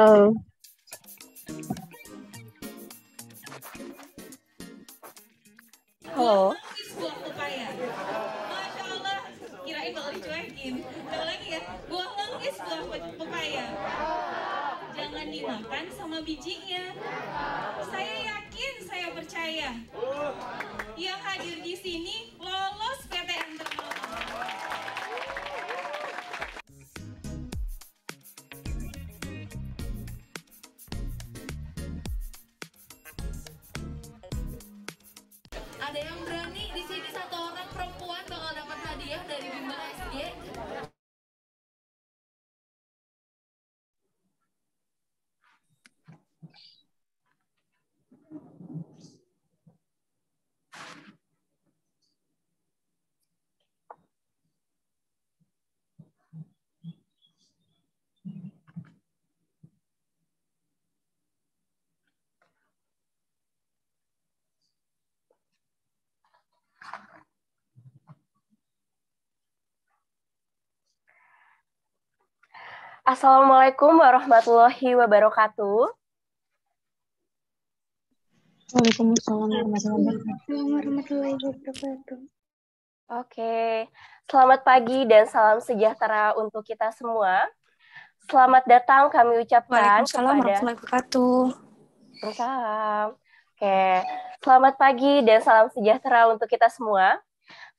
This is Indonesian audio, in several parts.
Uh. Halo. Masya Allah, kirain bakal dicuekin. Tahu lagi ya, buah lengkis buat pepaya. Jangan dimakan sama bijinya. Saya yakin, saya percaya. Yang hadir di Assalamualaikum warahmatullahi wabarakatuh. Waalaikumsalam warahmatullahi wabarakatuh. Oke, selamat pagi dan salam sejahtera untuk kita semua. Selamat datang kami ucapkan Waalaikumsalam kepada... warahmatullahi wabarakatuh. Oke, selamat pagi dan salam sejahtera untuk kita semua.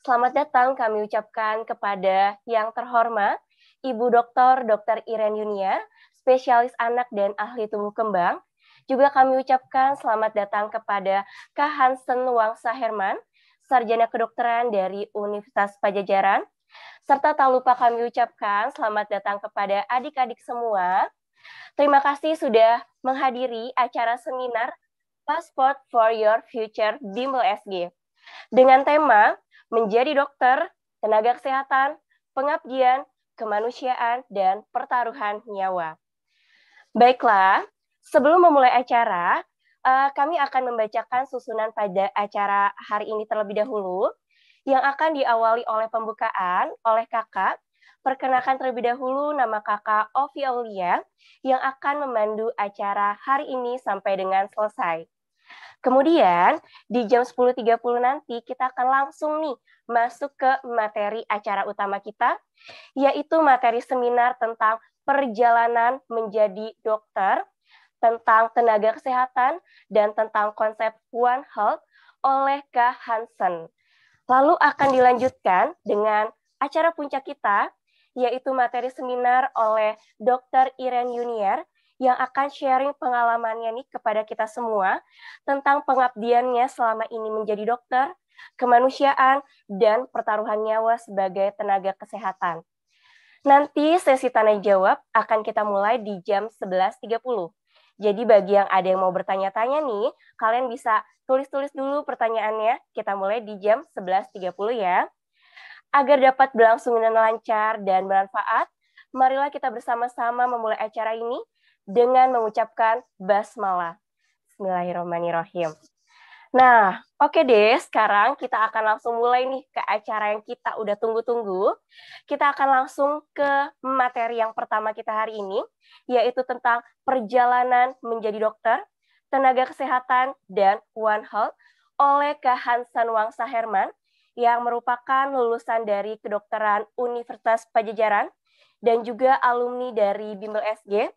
Selamat datang kami ucapkan kepada yang terhormat Ibu Dr. Dr. Iren Yunia, spesialis anak dan ahli tumbuh kembang. Juga kami ucapkan selamat datang kepada Kak Hansen Wangsa Herman, sarjana kedokteran dari Universitas Pajajaran. Serta tak lupa kami ucapkan selamat datang kepada adik-adik semua. Terima kasih sudah menghadiri acara seminar Passport for Your Future Bimbel SG dengan tema Menjadi Dokter, Tenaga Kesehatan, Pengabdian, kemanusiaan, dan pertaruhan nyawa. Baiklah, sebelum memulai acara, eh, kami akan membacakan susunan pada acara hari ini terlebih dahulu, yang akan diawali oleh pembukaan oleh kakak. Perkenalkan terlebih dahulu nama kakak Ovi Aulia yang akan memandu acara hari ini sampai dengan selesai. Kemudian di jam 10.30 nanti kita akan langsung nih masuk ke materi acara utama kita, yaitu materi seminar tentang perjalanan menjadi dokter, tentang tenaga kesehatan, dan tentang konsep One Health oleh K. Hansen. Lalu akan dilanjutkan dengan acara puncak kita, yaitu materi seminar oleh Dr. Irene Junior, yang akan sharing pengalamannya nih kepada kita semua tentang pengabdiannya selama ini menjadi dokter, kemanusiaan, dan pertaruhan nyawa sebagai tenaga kesehatan. Nanti sesi tanya jawab akan kita mulai di jam 11.30. Jadi bagi yang ada yang mau bertanya-tanya nih, kalian bisa tulis-tulis dulu pertanyaannya. Kita mulai di jam 11.30 ya. Agar dapat berlangsung dengan lancar dan bermanfaat, marilah kita bersama-sama memulai acara ini dengan mengucapkan basmalah. Bismillahirrahmanirrahim. Nah, oke okay deh, sekarang kita akan langsung mulai nih ke acara yang kita udah tunggu-tunggu. Kita akan langsung ke materi yang pertama kita hari ini, yaitu tentang perjalanan menjadi dokter, tenaga kesehatan, dan One Health oleh Kahansan Wangsa Herman, yang merupakan lulusan dari kedokteran Universitas Pajajaran dan juga alumni dari Bimbel SG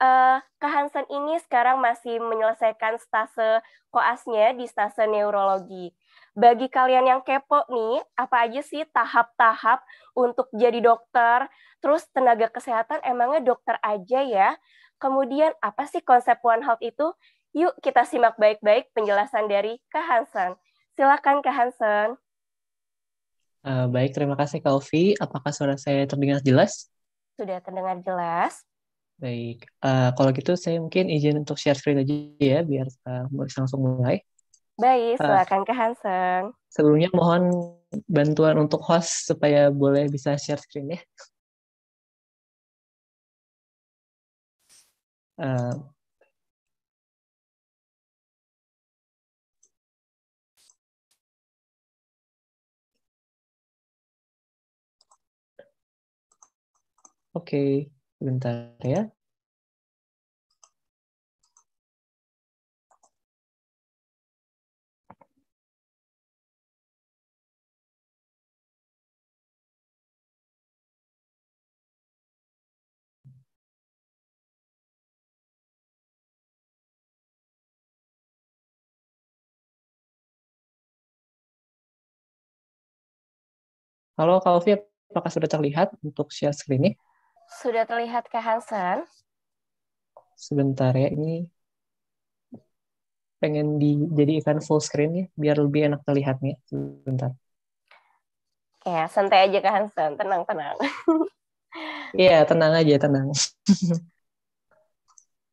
Uh, eh, Kehansen ini sekarang masih menyelesaikan stase koasnya di stase neurologi. Bagi kalian yang kepo nih, apa aja sih tahap-tahap untuk jadi dokter? Terus tenaga kesehatan emangnya dokter aja ya? Kemudian apa sih konsep One Health itu? Yuk kita simak baik-baik penjelasan dari Kehansen. Silakan Kehansen. Uh, eh, baik, terima kasih Ovi. Apakah suara saya terdengar jelas? Sudah terdengar jelas. Baik, uh, kalau gitu saya mungkin izin untuk share screen aja ya, biar uh, langsung mulai. Baik, eh, silakan uh, ke Hanseng. Sebelumnya mohon bantuan untuk host supaya boleh bisa share screen ya. Uh, Oke. Bentar ya. Halo Kalvi, apakah sudah terlihat untuk share screen ini? Sudah terlihat ke Hasan? Sebentar ya, ini pengen dijadikan full screen ya, biar lebih enak terlihatnya. Sebentar. Ya, santai aja ke Hansen, tenang-tenang. Iya, tenang. aja, tenang.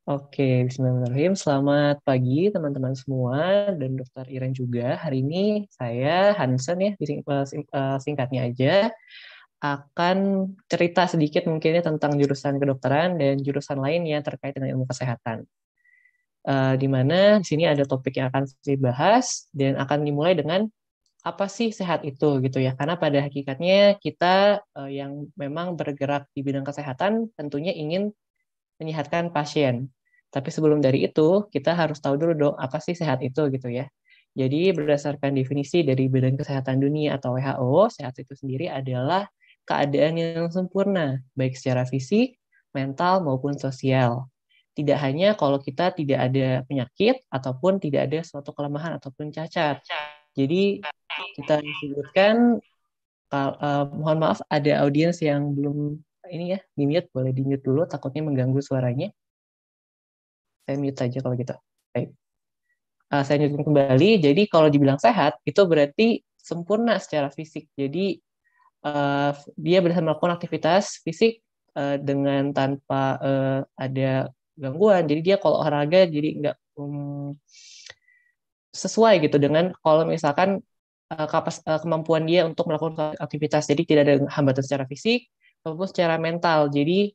Oke, bismillahirrahmanirrahim. Selamat pagi teman-teman semua dan Dokter Iren juga. Hari ini saya Hansen ya, eh, eh, singkatnya aja akan cerita sedikit mungkinnya tentang jurusan kedokteran dan jurusan lainnya terkait dengan ilmu kesehatan. Uh, di mana di sini ada topik yang akan saya bahas dan akan dimulai dengan apa sih sehat itu gitu ya. Karena pada hakikatnya kita uh, yang memang bergerak di bidang kesehatan tentunya ingin menyehatkan pasien. Tapi sebelum dari itu, kita harus tahu dulu dong apa sih sehat itu gitu ya. Jadi berdasarkan definisi dari bidang Kesehatan Dunia atau WHO, sehat itu sendiri adalah keadaan yang sempurna, baik secara fisik, mental, maupun sosial. Tidak hanya kalau kita tidak ada penyakit ataupun tidak ada suatu kelemahan ataupun cacat. Jadi kita sebutkan eh, mohon maaf ada audiens yang belum ini ya di boleh di mute dulu takutnya mengganggu suaranya. Saya mute saja kalau gitu. Baik. Uh, saya nyuruh kembali. Jadi kalau dibilang sehat itu berarti sempurna secara fisik. Jadi uh, dia bisa melakukan aktivitas fisik uh, dengan tanpa uh, ada gangguan. Jadi dia kalau olahraga jadi nggak um, sesuai gitu dengan kalau misalkan uh, kapas, uh, kemampuan dia untuk melakukan aktivitas. Jadi tidak ada hambatan secara fisik maupun secara mental. Jadi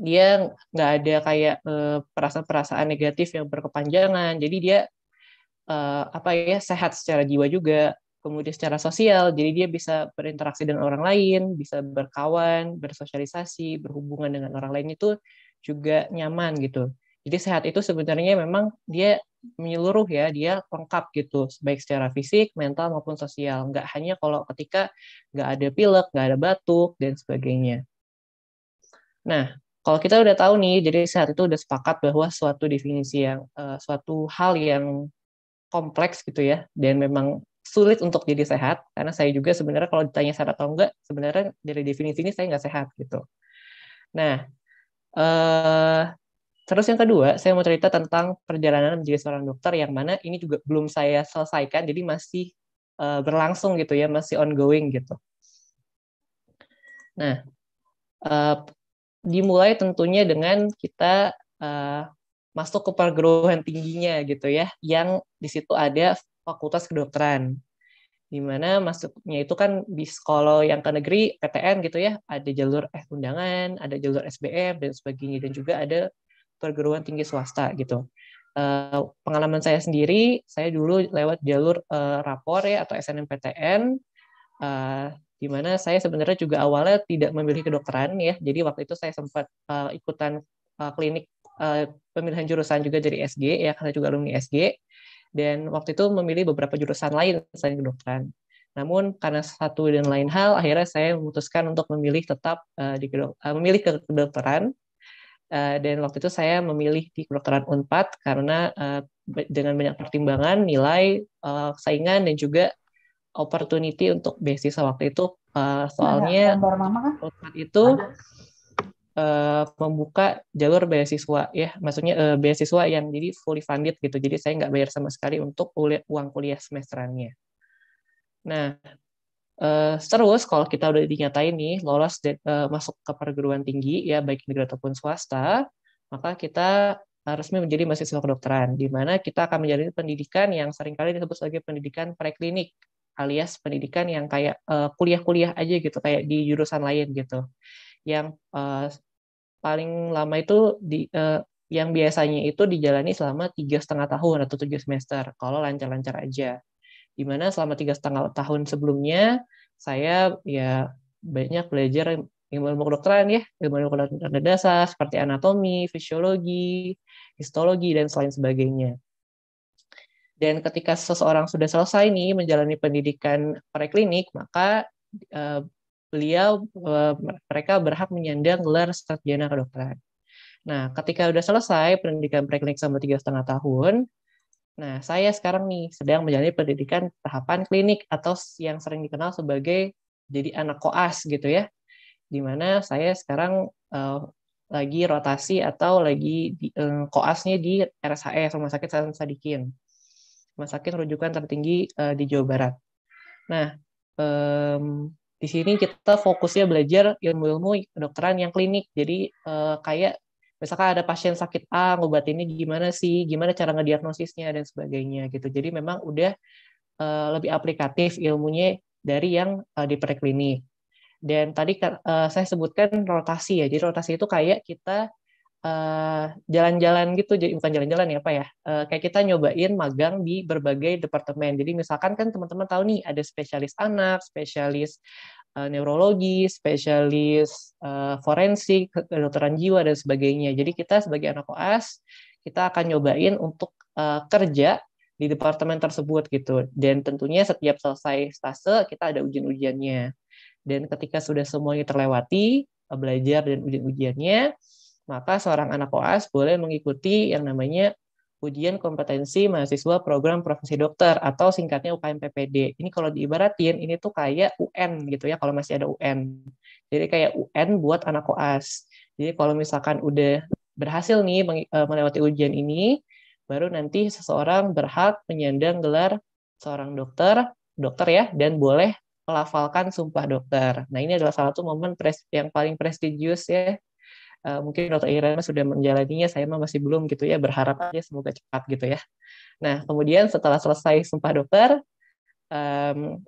dia nggak ada kayak perasaan-perasaan negatif yang berkepanjangan. Jadi dia uh, apa ya sehat secara jiwa juga kemudian secara sosial, jadi dia bisa berinteraksi dengan orang lain, bisa berkawan, bersosialisasi, berhubungan dengan orang lain itu juga nyaman gitu. Jadi sehat itu sebenarnya memang dia menyeluruh ya, dia lengkap gitu, baik secara fisik, mental maupun sosial. Nggak hanya kalau ketika nggak ada pilek, nggak ada batuk, dan sebagainya. Nah, kalau kita udah tahu nih, jadi sehat itu udah sepakat bahwa suatu definisi yang, uh, suatu hal yang kompleks gitu ya, dan memang sulit untuk jadi sehat karena saya juga sebenarnya kalau ditanya sehat atau enggak sebenarnya dari definisi ini saya nggak sehat gitu. Nah, eh, terus yang kedua saya mau cerita tentang perjalanan menjadi seorang dokter yang mana ini juga belum saya selesaikan jadi masih eh, berlangsung gitu ya masih ongoing gitu. Nah, eh, dimulai tentunya dengan kita eh, masuk ke perguruan tingginya gitu ya, yang di situ ada Fakultas Kedokteran. Di mana masuknya itu kan di kalau yang ke negeri PTN gitu ya, ada jalur eh undangan, ada jalur SBM dan sebagainya dan juga ada perguruan tinggi swasta gitu. Uh, pengalaman saya sendiri, saya dulu lewat jalur uh, rapor ya atau SNMPTN, uh, eh, di mana saya sebenarnya juga awalnya tidak memilih kedokteran ya, jadi waktu itu saya sempat uh, ikutan uh, klinik uh, pemilihan jurusan juga dari SG ya, karena juga alumni SG dan waktu itu memilih beberapa jurusan lain selain kedokteran. Namun karena satu dan lain hal, akhirnya saya memutuskan untuk memilih tetap uh, di kedok uh, memilih ke kedokteran. Uh, dan waktu itu saya memilih di kedokteran Unpad karena uh, dengan banyak pertimbangan, nilai, uh, saingan dan juga opportunity untuk beasiswa waktu itu uh, soalnya Unpad itu Eh, membuka jalur beasiswa ya maksudnya uh, beasiswa yang jadi fully funded gitu jadi saya nggak bayar sama sekali untuk uang kuliah semesterannya nah uh, terus kalau kita udah dinyatain nih lolos uh, masuk ke perguruan tinggi ya baik negeri ataupun swasta maka kita resmi menjadi mahasiswa kedokteran di mana kita akan menjalani pendidikan yang seringkali disebut sebagai pendidikan preklinik alias pendidikan yang kayak kuliah-kuliah aja gitu kayak di jurusan lain gitu yang paling lama itu di uh, yang biasanya itu dijalani selama tiga setengah tahun atau tujuh semester kalau lancar-lancar aja dimana selama tiga setengah tahun sebelumnya saya ya banyak belajar ilmu ilmu kedokteran ya ilmu kedokteran dasar seperti anatomi fisiologi histologi dan selain sebagainya dan ketika seseorang sudah selesai nih menjalani pendidikan preklinik maka eh, beliau eh, mereka berhak menyandang gelar sarjana kedokteran. Nah, ketika sudah selesai pendidikan preklinik selama tiga setengah tahun, nah saya sekarang nih sedang menjalani pendidikan tahapan klinik atau yang sering dikenal sebagai jadi anak koas gitu ya, di mana saya sekarang uh, lagi rotasi atau lagi di, uh, koasnya di RSHS Rumah Sakit Sultan Sadikin, rumah sakit rujukan tertinggi uh, di Jawa Barat. Nah, um, di sini kita fokusnya belajar ilmu-ilmu kedokteran yang klinik. Jadi uh, kayak misalkan ada pasien sakit A, ini gimana sih, gimana cara ngediagnosisnya dan sebagainya gitu. Jadi memang udah uh, lebih aplikatif ilmunya dari yang uh, di preklinik. Dan tadi uh, saya sebutkan rotasi ya. Jadi rotasi itu kayak kita Eh, jalan-jalan uh, gitu jadi bukan jalan-jalan ya pak ya uh, kayak kita nyobain magang di berbagai departemen jadi misalkan kan teman-teman tahu nih ada spesialis anak spesialis uh, neurologi spesialis uh, forensik kedokteran jiwa dan sebagainya jadi kita sebagai anak koas kita akan nyobain untuk uh, kerja di departemen tersebut gitu dan tentunya setiap selesai stase kita ada ujian-ujiannya dan ketika sudah semuanya terlewati belajar dan ujian-ujiannya maka seorang anak koas boleh mengikuti yang namanya ujian kompetensi mahasiswa program profesi dokter atau singkatnya UKM PPD. Ini kalau diibaratin ini tuh kayak UN gitu ya kalau masih ada UN. Jadi kayak UN buat anak koas. Jadi kalau misalkan udah berhasil nih eh, melewati ujian ini, baru nanti seseorang berhak menyandang gelar seorang dokter, dokter ya, dan boleh melafalkan sumpah dokter. Nah ini adalah salah satu momen yang paling prestigius ya Eh, mungkin Dr. Irma sudah menjalaninya, saya mah masih belum gitu ya, berharap aja semoga cepat gitu ya. Nah, kemudian setelah selesai sumpah dokter, um,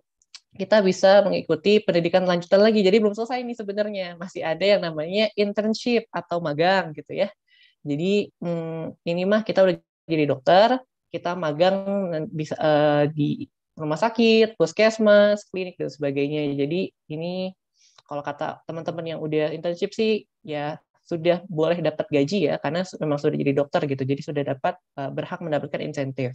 kita bisa mengikuti pendidikan lanjutan lagi. Jadi belum selesai nih sebenarnya, masih ada yang namanya internship atau magang gitu ya. Jadi um, ini mah kita udah jadi dokter, kita magang bisa uh, di rumah sakit, puskesmas, klinik dan sebagainya. Jadi ini kalau kata teman-teman yang udah internship sih ya sudah boleh dapat gaji ya karena memang sudah jadi dokter gitu jadi sudah dapat eh, berhak mendapatkan insentif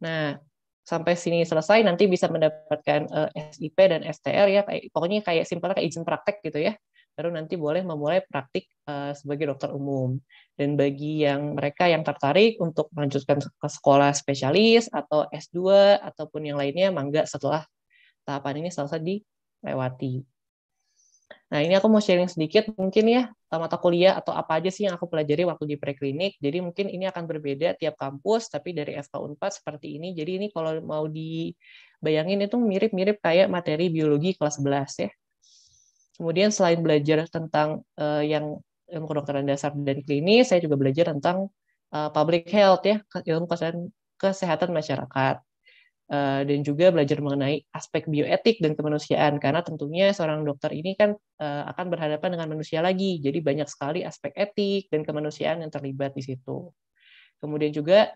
nah sampai sini selesai nanti bisa mendapatkan eh, SIP dan STR ya pokoknya kayak simpelnya kayak izin praktek gitu ya baru nanti boleh memulai praktik eh, sebagai dokter umum dan bagi yang mereka yang tertarik untuk melanjutkan ke sekolah spesialis atau S2 ataupun yang lainnya mangga setelah tahapan ini selesai dilewati. Nah, ini aku mau sharing sedikit mungkin ya eh, mata kuliah atau apa aja sih yang aku pelajari waktu di preklinik. Jadi mungkin ini akan berbeda tiap kampus, tapi dari FK Unpad seperti ini. Jadi ini kalau mau dibayangin itu mirip-mirip kayak materi biologi kelas 11 ya. Kemudian selain belajar tentang uh, yang ilmu kedokteran dasar dan klinis, saya juga belajar tentang uh, public health ya, ilmu kesehatan, kesehatan masyarakat. Eh, dan juga belajar mengenai aspek bioetik dan kemanusiaan karena tentunya seorang dokter ini kan eh, akan berhadapan dengan manusia lagi jadi banyak sekali aspek etik dan kemanusiaan yang terlibat di situ kemudian juga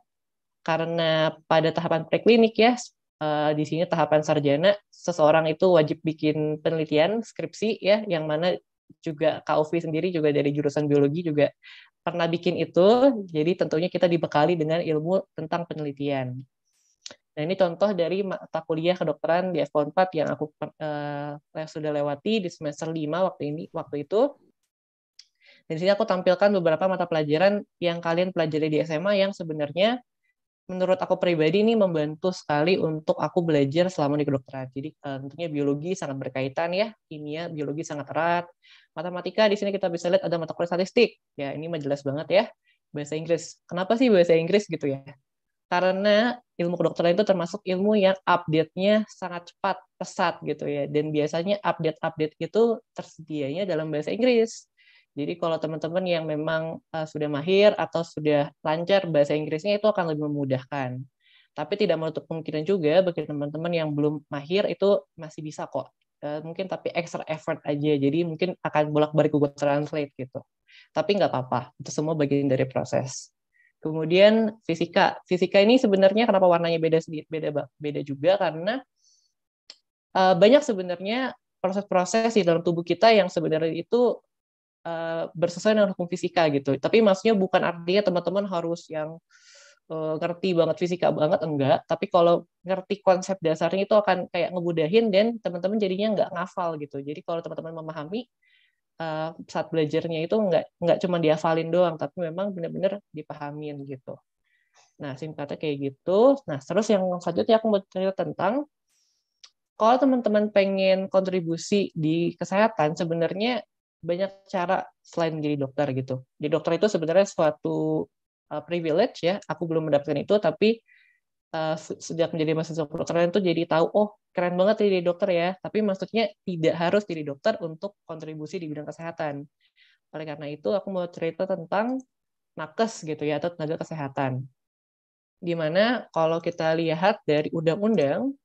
karena pada tahapan preklinik ya eh, di sini tahapan sarjana seseorang itu wajib bikin penelitian skripsi ya yang mana juga KUV sendiri juga dari jurusan biologi juga pernah bikin itu jadi tentunya kita dibekali dengan ilmu tentang penelitian Nah, ini contoh dari mata kuliah kedokteran di F4 yang aku uh, sudah lewati di semester 5 waktu ini waktu itu. Dan di sini aku tampilkan beberapa mata pelajaran yang kalian pelajari di SMA yang sebenarnya menurut aku pribadi ini membantu sekali untuk aku belajar selama di kedokteran. Jadi eh, tentunya biologi sangat berkaitan ya, kimia, biologi sangat erat. Matematika di sini kita bisa lihat ada mata kuliah statistik. Ya, ini jelas banget ya bahasa Inggris. Kenapa sih bahasa Inggris gitu ya? karena ilmu kedokteran itu termasuk ilmu yang update-nya sangat cepat, pesat gitu ya. Dan biasanya update-update itu tersedianya dalam bahasa Inggris. Jadi kalau teman-teman yang memang eh, sudah mahir atau sudah lancar bahasa Inggrisnya itu akan lebih memudahkan. Tapi tidak menutup kemungkinan juga bagi teman-teman yang belum mahir itu masih bisa kok. Eh, mungkin tapi extra effort aja. Jadi mungkin akan bolak-balik Google Translate gitu. Tapi nggak apa-apa. Itu semua bagian dari proses. Kemudian fisika. Fisika ini sebenarnya kenapa warnanya beda sedikit beda beda juga karena uh, banyak sebenarnya proses-proses di dalam tubuh kita yang sebenarnya itu uh, bersesuaian dengan hukum fisika gitu. Tapi maksudnya bukan artinya teman-teman harus yang uh, ngerti banget fisika banget enggak, tapi kalau ngerti konsep dasarnya itu akan kayak ngebudahin dan teman-teman jadinya nggak ngafal gitu. Jadi kalau teman-teman memahami uh, saat belajarnya itu nggak nggak cuma dihafalin doang tapi memang benar-benar dipahamin gitu nah singkatnya kayak gitu nah terus yang selanjutnya aku mau cerita tentang kalau teman-teman pengen kontribusi di kesehatan sebenarnya banyak cara selain jadi dokter gitu jadi dokter itu sebenarnya suatu eh, privilege ya aku belum mendapatkan itu tapi uh, sejak menjadi mahasiswa kedokteran itu jadi tahu oh keren banget jadi dokter ya tapi maksudnya tidak harus jadi dokter untuk kontribusi di bidang kesehatan oleh karena itu aku mau cerita tentang nakes gitu ya atau tenaga kesehatan Dimana kalau kita lihat dari undang-undang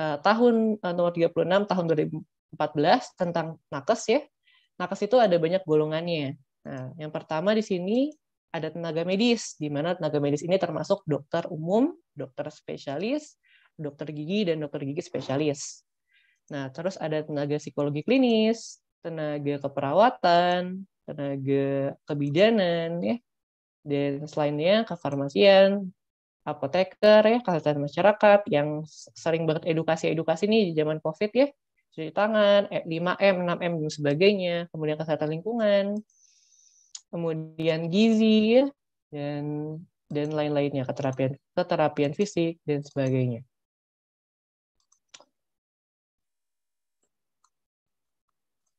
uh, tahun uh, nomor 36 tahun 2014 tentang nakes ya nakes itu ada banyak golongannya nah yang pertama di sini ada tenaga medis, di mana tenaga medis ini termasuk dokter umum, dokter spesialis, dokter gigi, dan dokter gigi spesialis. Nah, terus ada tenaga psikologi klinis, tenaga keperawatan, tenaga kebidanan, ya, dan selainnya kefarmasian, apoteker, ya, kesehatan masyarakat yang sering banget edukasi-edukasi nih di zaman COVID ya, cuci tangan, 5M, eh, 6M, dan sebagainya, kemudian kesehatan lingkungan, kemudian gizi dan dan lain-lainnya keterapian keterapian fisik dan sebagainya.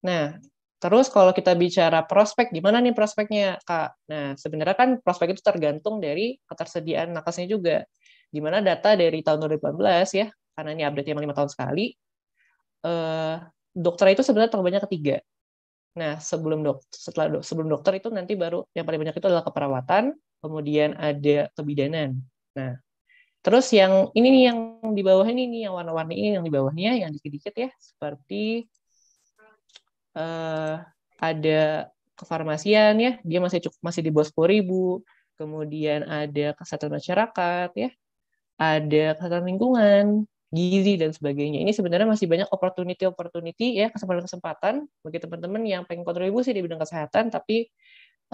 Nah, terus kalau kita bicara prospek, gimana nih prospeknya, Kak? Nah, sebenarnya kan prospek itu tergantung dari ketersediaan nakasnya juga. Gimana data dari tahun 2018 ya, karena ini update yang lima tahun sekali, eh, dokter itu sebenarnya terbanyak ketiga. Nah, sebelum dok, setelah do, sebelum dokter itu nanti baru yang paling banyak itu adalah keperawatan, kemudian ada kebidanan. Nah, terus yang ini nih yang di bawah ini nih yang warna-warni ini yang di bawahnya yang dikit-dikit ya seperti uh, ada kefarmasian ya, dia masih cukup masih di bawah sepuluh ribu. Kemudian ada kesehatan masyarakat ya, ada kesehatan lingkungan, gizi dan sebagainya. Ini sebenarnya masih banyak opportunity-opportunity ya kesempatan-kesempatan bagi teman-teman yang pengen kontribusi di bidang kesehatan tapi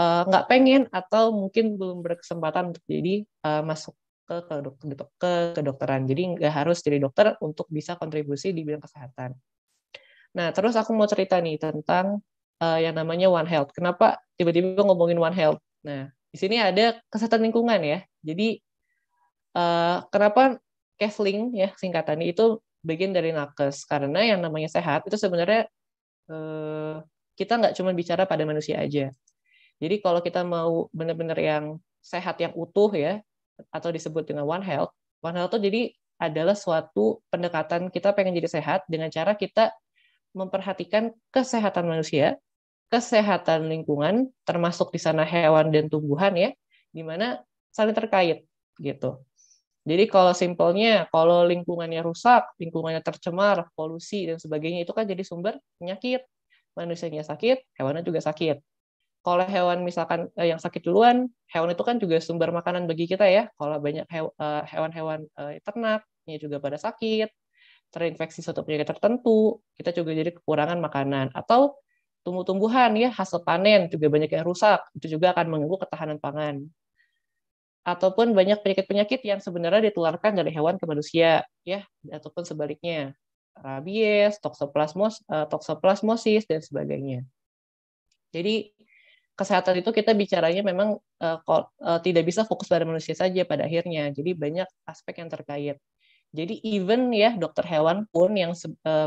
uh, nggak pengen atau mungkin belum berkesempatan untuk jadi uh, masuk ke ke, dok, ke kedokteran. Jadi nggak harus jadi dokter untuk bisa kontribusi di bidang kesehatan. Nah terus aku mau cerita nih tentang uh, yang namanya One Health. Kenapa tiba-tiba ngomongin One Health? Nah di sini ada kesehatan lingkungan ya. Jadi uh, kenapa Kefling ya singkatannya itu bagian dari nakes karena yang namanya sehat itu sebenarnya eh, kita nggak cuma bicara pada manusia aja. Jadi kalau kita mau benar-benar yang sehat yang utuh ya atau disebut dengan One Health, One Health itu jadi adalah suatu pendekatan kita pengen jadi sehat dengan cara kita memperhatikan kesehatan manusia, kesehatan lingkungan, termasuk di sana hewan dan tumbuhan ya, di mana saling terkait gitu. Jadi kalau simpelnya, kalau lingkungannya rusak, lingkungannya tercemar, polusi, dan sebagainya, itu kan jadi sumber penyakit. Manusianya sakit, hewannya juga sakit. Kalau hewan misalkan eh, yang sakit duluan, hewan itu kan juga sumber makanan bagi kita ya. Kalau banyak eh, hewan-hewan eh, ternak, ini juga pada sakit, terinfeksi suatu penyakit tertentu, kita juga jadi kekurangan makanan. Atau tumbuh-tumbuhan ya hasil panen juga banyak yang rusak itu juga akan mengganggu ketahanan pangan ataupun banyak penyakit-penyakit yang sebenarnya ditularkan dari hewan ke manusia ya ataupun sebaliknya rabies, toksoplasmos, eh, toksoplasmosis dan sebagainya. Jadi kesehatan itu kita bicaranya memang eh, eh, tidak bisa fokus pada manusia saja pada akhirnya. Jadi banyak aspek yang terkait. Jadi even ya dokter hewan pun yang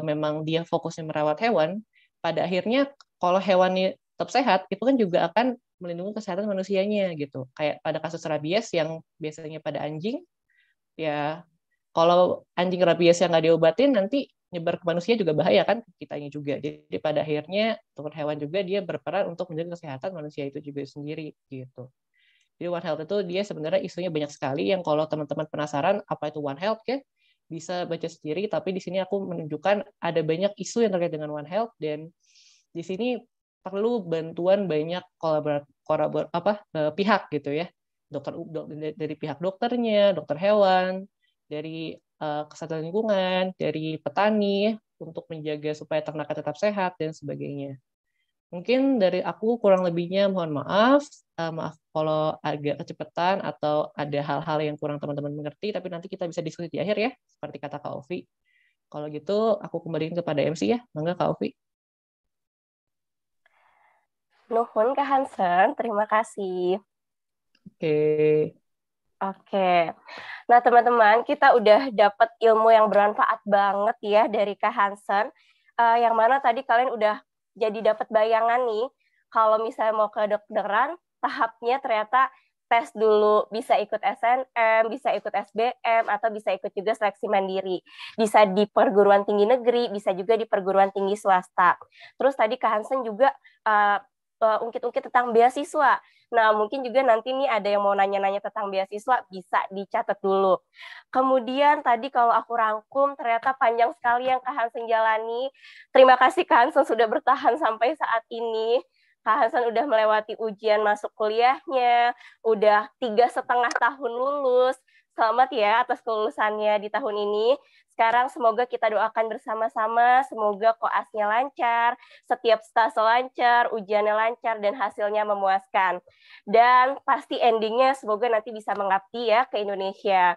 memang dia fokusnya merawat hewan, pada akhirnya kalau hewannya tetap sehat, itu kan juga akan melindungi kesehatan manusianya gitu. Kayak pada kasus rabies yang biasanya pada anjing, ya kalau anjing rabies yang nggak diobatin nanti nyebar ke manusia juga bahaya kan kitanya juga. Jadi pada akhirnya untuk hewan juga dia berperan untuk menjaga kesehatan manusia itu juga sendiri gitu. Jadi One Health itu dia sebenarnya isunya banyak sekali yang kalau teman-teman penasaran apa itu One Health ya bisa baca sendiri tapi di sini aku menunjukkan ada banyak isu yang terkait dengan One Health dan di sini perlu bantuan banyak kolaborat kolabor apa eh, pihak gitu ya dokter dari pihak dokternya dokter hewan dari eh, kesehatan lingkungan dari petani untuk menjaga supaya ternak tetap sehat dan sebagainya mungkin dari aku kurang lebihnya mohon maaf eh, maaf kalau agak kecepatan atau ada hal-hal yang kurang teman-teman mengerti tapi nanti kita bisa diskusi di akhir ya seperti kata kak Ovi kalau gitu aku kembaliin kepada MC ya mangga kak Ovi Nuhun Kak Hansen, terima kasih. Oke. Okay. Oke. Okay. Nah, teman-teman, kita udah dapat ilmu yang bermanfaat banget ya dari Kak Hansen. Uh, yang mana tadi kalian udah jadi dapat bayangan nih kalau misalnya mau ke dokteran, tahapnya ternyata tes dulu bisa ikut SNM, bisa ikut SBM, atau bisa ikut juga seleksi mandiri. Bisa di perguruan tinggi negeri, bisa juga di perguruan tinggi swasta. Terus tadi Kak Hansen juga uh, Eh, ungkit-ungkit tentang beasiswa. Nah, mungkin juga nanti nih ada yang mau nanya-nanya tentang beasiswa bisa dicatat dulu. Kemudian tadi kalau aku rangkum ternyata panjang sekali yang Kak Hansen jalani. Terima kasih Kak Hansen sudah bertahan sampai saat ini. Kak Hansen udah melewati ujian masuk kuliahnya, udah tiga setengah tahun lulus, selamat ya atas kelulusannya di tahun ini. Sekarang semoga kita doakan bersama-sama, semoga koasnya lancar, setiap stase lancar, ujiannya lancar, dan hasilnya memuaskan. Dan pasti endingnya semoga nanti bisa mengabdi ya ke Indonesia.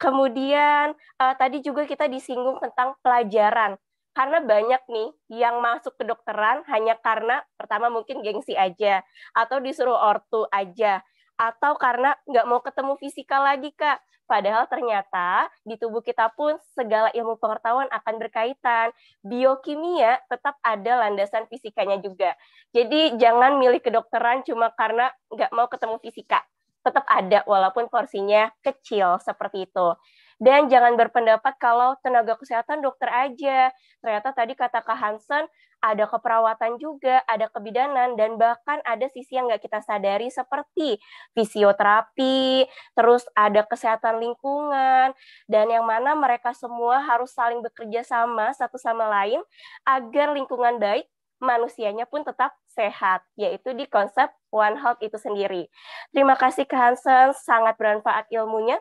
Kemudian uh, tadi juga kita disinggung tentang pelajaran karena banyak nih yang masuk kedokteran hanya karena pertama mungkin gengsi aja atau disuruh ortu aja atau karena nggak mau ketemu fisika lagi, Kak. Padahal ternyata di tubuh kita pun segala ilmu pengetahuan akan berkaitan. Biokimia tetap ada landasan fisikanya juga. Jadi jangan milih kedokteran cuma karena nggak mau ketemu fisika. Tetap ada walaupun porsinya kecil seperti itu. Dan jangan berpendapat kalau tenaga kesehatan dokter aja. Ternyata tadi kata Kak Hansen, ada keperawatan juga, ada kebidanan, dan bahkan ada sisi yang nggak kita sadari seperti fisioterapi, terus ada kesehatan lingkungan, dan yang mana mereka semua harus saling bekerja sama satu sama lain agar lingkungan baik, manusianya pun tetap sehat, yaitu di konsep One Health itu sendiri. Terima kasih ke Hansen, sangat bermanfaat ilmunya.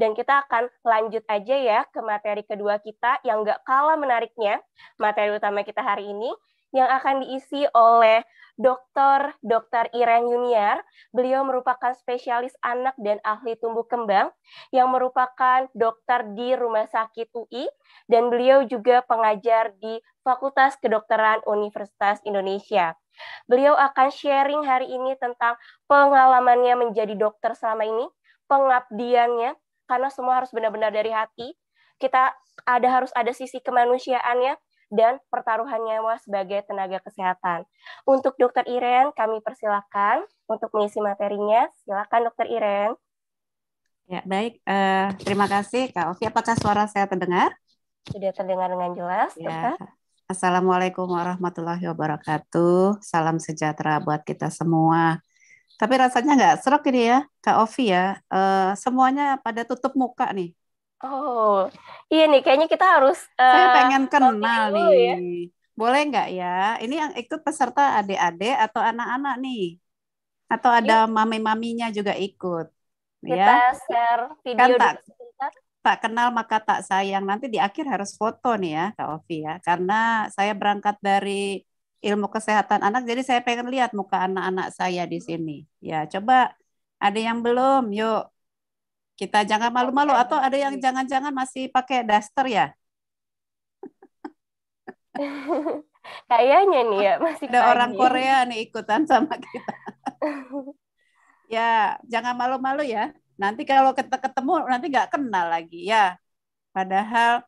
Dan kita akan lanjut aja ya ke materi kedua kita yang nggak kalah menariknya, materi utama kita hari ini, yang akan diisi oleh Dr. Dr. Iren Yuniar. Beliau merupakan spesialis anak dan ahli tumbuh kembang yang merupakan dokter di Rumah Sakit UI dan beliau juga pengajar di Fakultas Kedokteran Universitas Indonesia. Beliau akan sharing hari ini tentang pengalamannya menjadi dokter selama ini, pengabdiannya, karena semua harus benar-benar dari hati. Kita ada harus ada sisi kemanusiaannya dan pertaruhan nyawa sebagai tenaga kesehatan. Untuk Dokter Iren, kami persilakan untuk mengisi materinya. Silakan Dokter Iren. Ya baik, uh, terima kasih Kak Ovi. Apakah suara saya terdengar? Sudah terdengar dengan jelas, ya. Assalamualaikum warahmatullahi wabarakatuh. Salam sejahtera buat kita semua. Tapi rasanya nggak serok ini ya, Kak Ovi ya. E, semuanya pada tutup muka nih. Oh, iya nih. Kayaknya kita harus. Uh, Saya pengen kenal nih. Ya? Boleh nggak ya? Ini yang ikut peserta adik-adik atau anak-anak nih? Atau ada Yuk. mami-maminya juga ikut? Ya. Kita ya? share video kan tak, tak kenal maka tak sayang. Nanti di akhir harus foto nih ya, Kak Ovi ya. Karena saya berangkat dari ilmu kesehatan anak jadi saya pengen lihat muka anak-anak saya di sini ya coba ada yang belum yuk kita jangan malu-malu atau ada yang jangan-jangan masih pakai daster ya kayaknya nih ya masih ada orang Korea nih ikutan sama kita ya jangan malu-malu ya nanti kalau kita ketemu nanti nggak kenal lagi ya padahal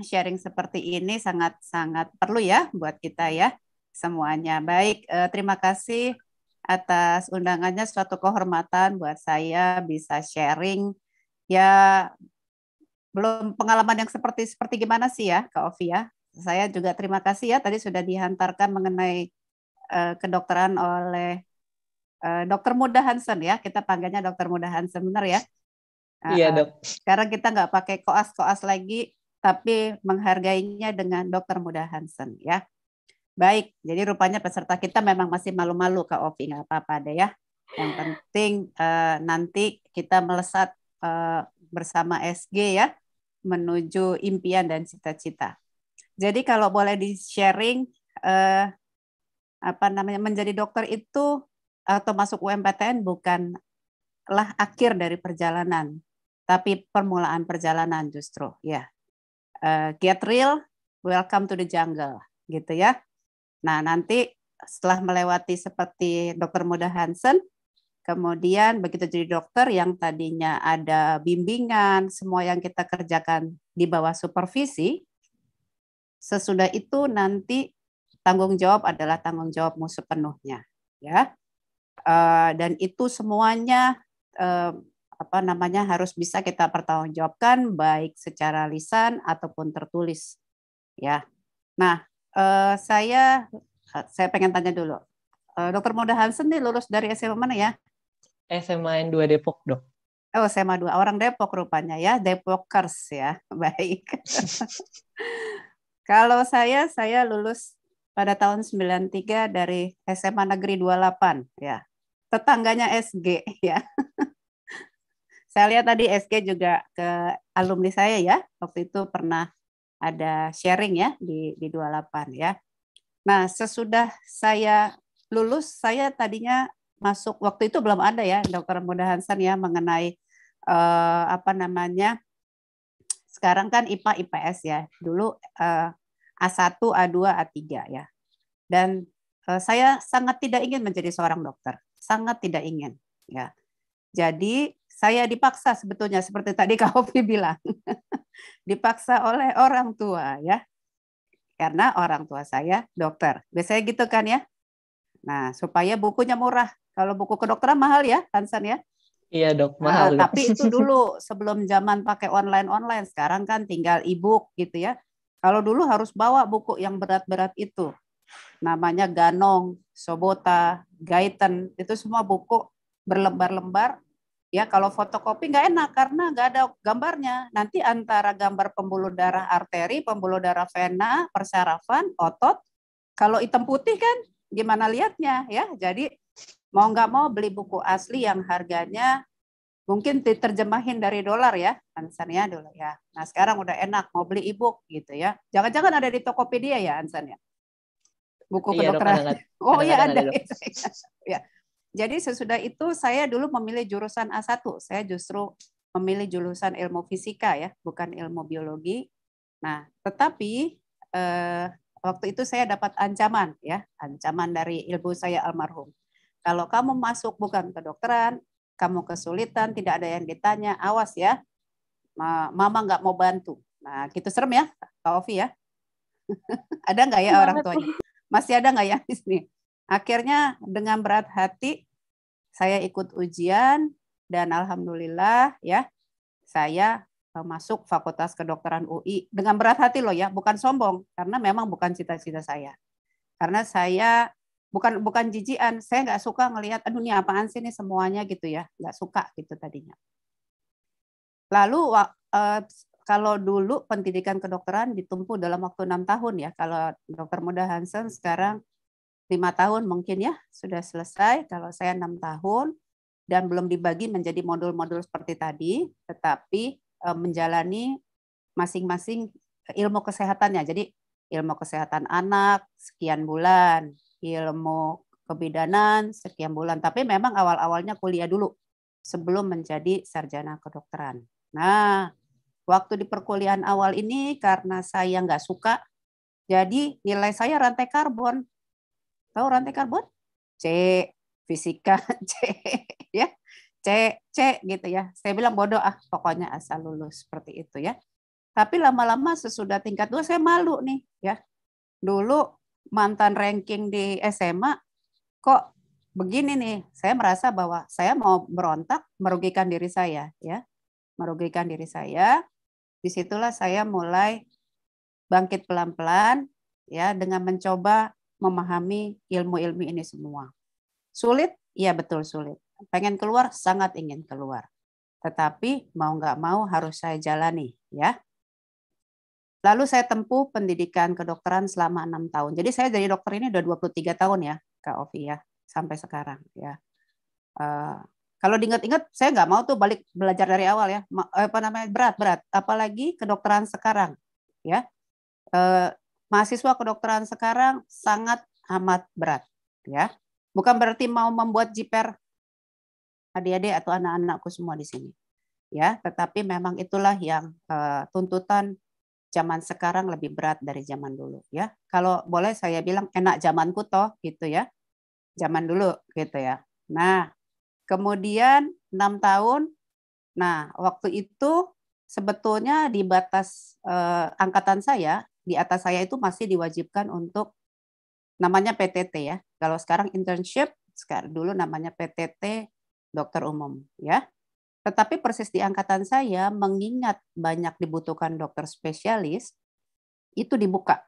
sharing seperti ini sangat-sangat perlu ya buat kita ya semuanya. Baik, eh, terima kasih atas undangannya. Suatu kehormatan buat saya bisa sharing ya belum pengalaman yang seperti seperti gimana sih ya Kak Ovi ya. Saya juga terima kasih ya tadi sudah dihantarkan mengenai eh, kedokteran oleh eh, Dokter Muda Hansen ya. Kita panggilnya Dokter Muda Hansen benar ya. iya ah, ah. dok. Sekarang kita nggak pakai koas-koas lagi, tapi menghargainya dengan Dokter Muda Hansen ya. Baik, jadi rupanya peserta kita memang masih malu-malu ke Ovi, nggak apa-apa deh ya. Yang penting eh, nanti kita melesat eh, bersama SG ya, menuju impian dan cita-cita. Jadi kalau boleh di-sharing, eh, apa namanya menjadi dokter itu atau masuk UMPTN bukanlah akhir dari perjalanan, tapi permulaan perjalanan justru ya. Eh, get real, welcome to the jungle gitu ya. Nah, nanti setelah melewati seperti dokter Muda Hansen, kemudian begitu jadi dokter yang tadinya ada bimbingan, semua yang kita kerjakan di bawah supervisi, sesudah itu nanti tanggung jawab adalah tanggung jawabmu sepenuhnya, ya. Eh, dan itu semuanya eh, apa namanya harus bisa kita pertanggungjawabkan baik secara lisan ataupun tertulis, ya. Nah, Eh, saya saya pengen tanya dulu. Uh, Dokter Moda Hansen nih lulus dari SMA mana ya? SMA N2 Depok, Dok. Oh, SMA 2. Orang Depok rupanya ya, Depokers ya. Baik. Kalau saya saya lulus pada tahun 93 dari SMA Negeri 28 ya. Tetangganya SG ya. saya lihat tadi SG juga ke alumni saya ya. Waktu itu pernah ada sharing ya di di 28 ya. Nah, sesudah saya lulus saya tadinya masuk waktu itu belum ada ya dokter Muda Hansan ya mengenai eh, apa namanya sekarang kan IPA IPS ya. Dulu eh, A1, A2, A3 ya. Dan eh, saya sangat tidak ingin menjadi seorang dokter, sangat tidak ingin ya. Jadi saya dipaksa sebetulnya seperti tadi Kak Hopi bilang dipaksa oleh orang tua ya. Karena orang tua saya dokter. Biasanya gitu kan ya. Nah, supaya bukunya murah. Kalau buku kedokteran mahal ya, Hansan ya. Iya, Dok, eh, mahal. Nah, tapi itu dulu sebelum zaman pakai online-online. Sekarang kan tinggal e gitu ya. Kalau dulu harus bawa buku yang berat-berat itu. Namanya Ganong, Sobota, Gaiten, itu semua buku berlembar-lembar Ya, kalau fotokopi nggak enak karena nggak ada gambarnya. Nanti antara gambar pembuluh darah arteri, pembuluh darah vena, persarafan, otot, kalau hitam putih kan gimana lihatnya ya? Jadi mau nggak mau beli buku asli yang harganya mungkin diterjemahin dari dolar ya, ansannya dulu ya. Nah sekarang udah enak mau beli e gitu ya. Jangan-jangan ada di Tokopedia ya ansannya. Buku iya, kedokteran. Oh, iya, Dok, kadang -kadang, oh iya ada. ada ya. Jadi sesudah itu saya dulu memilih jurusan A1. Saya justru memilih jurusan ilmu fisika ya, bukan ilmu biologi. Nah, tetapi eh, waktu itu saya dapat ancaman ya, ancaman dari ilmu saya almarhum. Kalau kamu masuk bukan kedokteran, kamu kesulitan, tidak ada yang ditanya, awas ya. Mama nggak mau bantu. Nah, gitu serem ya, Kak Ovi ya. ada nggak ya orang tuanya? Masih ada nggak ya di sini? Akhirnya dengan berat hati saya ikut ujian dan alhamdulillah ya saya eh, masuk Fakultas Kedokteran UI dengan berat hati loh ya, bukan sombong karena memang bukan cita-cita saya. Karena saya bukan bukan jijian, saya nggak suka ngelihat aduh ini apaan sih ini semuanya gitu ya, nggak suka gitu tadinya. Lalu eh, kalau dulu pendidikan kedokteran ditumpu dalam waktu enam tahun ya, kalau Dokter Muda Hansen sekarang lima tahun mungkin ya sudah selesai. Kalau saya enam tahun dan belum dibagi menjadi modul-modul seperti tadi, tetapi eh, menjalani masing-masing eh, ilmu kesehatannya. Jadi ilmu kesehatan anak sekian bulan, ilmu kebidanan sekian bulan. Tapi memang awal-awalnya kuliah dulu sebelum menjadi sarjana kedokteran. Nah, waktu di perkuliahan awal ini karena saya nggak suka, jadi nilai saya rantai karbon Tahu rantai karbon? C, fisika C, ya. C, C gitu ya. Saya bilang bodoh ah, pokoknya asal lulus seperti itu ya. Tapi lama-lama sesudah tingkat dua saya malu nih ya. Dulu mantan ranking di SMA kok begini nih, saya merasa bahwa saya mau berontak merugikan diri saya ya. Merugikan diri saya. Disitulah saya mulai bangkit pelan-pelan ya dengan mencoba memahami ilmu-ilmu ini semua. Sulit? Ya betul sulit. Pengen keluar? Sangat ingin keluar. Tetapi mau nggak mau harus saya jalani ya. Lalu saya tempuh pendidikan kedokteran selama enam tahun. Jadi saya jadi dokter ini udah 23 tahun ya, Kak Ovi ya, sampai sekarang ya. Uh, kalau diingat-ingat, saya nggak mau tuh balik belajar dari awal ya. Apa namanya berat berat. Apalagi kedokteran sekarang ya. Eh, mahasiswa kedokteran sekarang sangat amat berat, ya. Bukan berarti mau membuat jiper adik-adik atau anak-anakku semua di sini. Ya, tetapi memang itulah yang uh, tuntutan zaman sekarang lebih berat dari zaman dulu ya. Kalau boleh saya bilang enak zamanku toh gitu ya. Zaman dulu gitu ya. Nah, kemudian enam tahun. Nah, waktu itu sebetulnya di batas uh, angkatan saya di atas saya itu masih diwajibkan untuk namanya PTT ya. Kalau sekarang internship, sekarang dulu namanya PTT dokter umum ya. Tetapi persis di angkatan saya mengingat banyak dibutuhkan dokter spesialis itu dibuka.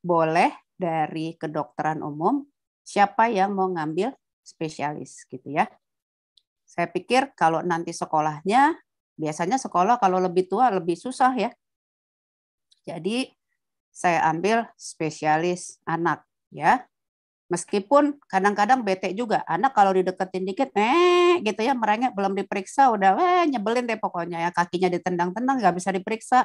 Boleh dari kedokteran umum siapa yang mau ngambil spesialis gitu ya. Saya pikir kalau nanti sekolahnya biasanya sekolah kalau lebih tua lebih susah ya. Jadi saya ambil spesialis anak ya. Meskipun kadang-kadang bete juga, anak kalau dideketin dikit, eh gitu ya merengek belum diperiksa udah eh, nyebelin deh pokoknya ya kakinya ditendang-tendang nggak bisa diperiksa.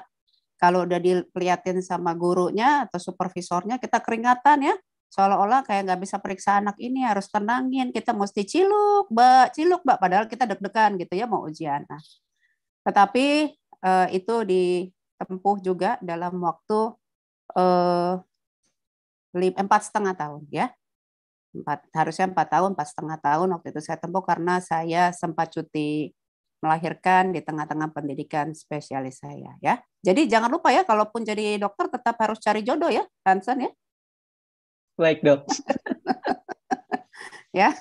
Kalau udah dilihatin sama gurunya atau supervisornya kita keringatan ya, seolah-olah kayak nggak bisa periksa anak ini harus tenangin kita mesti ciluk mbak ciluk mbak padahal kita deg-degan gitu ya mau ujian. Nah, tetapi eh, itu ditempuh juga dalam waktu Eh, empat setengah tahun ya empat harusnya empat tahun empat setengah tahun waktu itu saya tempuh karena saya sempat cuti melahirkan di tengah-tengah pendidikan spesialis saya ya jadi jangan lupa ya kalaupun jadi dokter tetap harus cari jodoh ya Hansen ya baik dok ya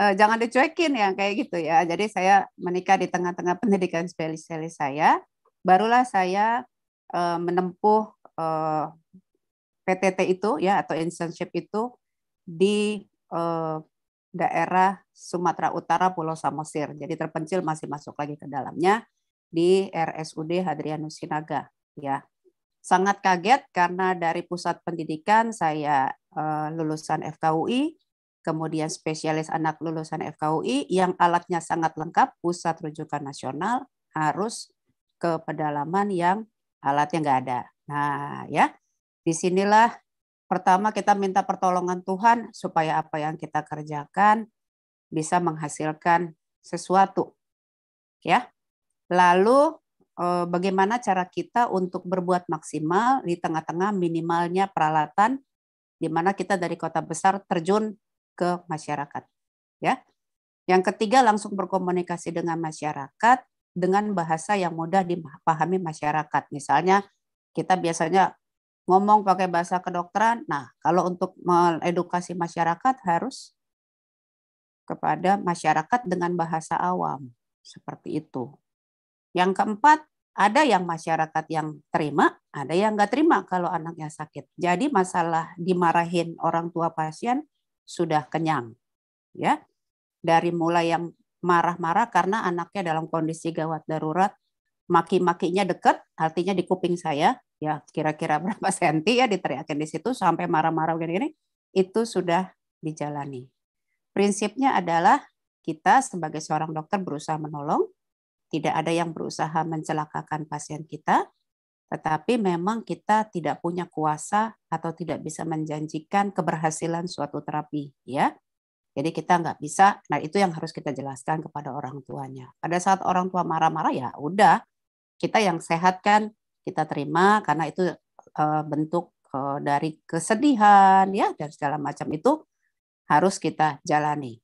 eh, jangan dicuekin ya kayak gitu ya jadi saya menikah di tengah-tengah pendidikan spesialis saya barulah saya eh, menempuh PTT itu ya atau internship itu di eh, daerah Sumatera Utara Pulau Samosir. Jadi terpencil masih masuk lagi ke dalamnya di RSUD Hadrianus Sinaga ya. Sangat kaget karena dari pusat pendidikan saya eh, lulusan FKUI, kemudian spesialis anak lulusan FKUI yang alatnya sangat lengkap, pusat rujukan nasional harus ke pedalaman yang alatnya nggak ada. Nah, ya Disinilah pertama kita minta pertolongan Tuhan supaya apa yang kita kerjakan bisa menghasilkan sesuatu. Ya. Lalu eh, bagaimana cara kita untuk berbuat maksimal di tengah-tengah minimalnya peralatan di mana kita dari kota besar terjun ke masyarakat. Ya. Yang ketiga langsung berkomunikasi dengan masyarakat dengan bahasa yang mudah dipahami masyarakat. Misalnya kita biasanya ngomong pakai bahasa kedokteran. Nah, kalau untuk mengedukasi masyarakat harus kepada masyarakat dengan bahasa awam. Seperti itu. Yang keempat, ada yang masyarakat yang terima, ada yang nggak terima kalau anaknya sakit. Jadi masalah dimarahin orang tua pasien sudah kenyang. ya Dari mulai yang marah-marah karena anaknya dalam kondisi gawat darurat, maki-makinya deket, artinya di kuping saya, ya kira-kira berapa senti ya diteriakin di situ sampai marah-marah gini-gini itu sudah dijalani. Prinsipnya adalah kita sebagai seorang dokter berusaha menolong, tidak ada yang berusaha mencelakakan pasien kita, tetapi memang kita tidak punya kuasa atau tidak bisa menjanjikan keberhasilan suatu terapi ya jadi kita nggak bisa nah itu yang harus kita jelaskan kepada orang tuanya pada saat orang tua marah-marah ya udah kita yang sehat kan kita terima karena itu uh, bentuk uh, dari kesedihan ya dan segala macam itu harus kita jalani.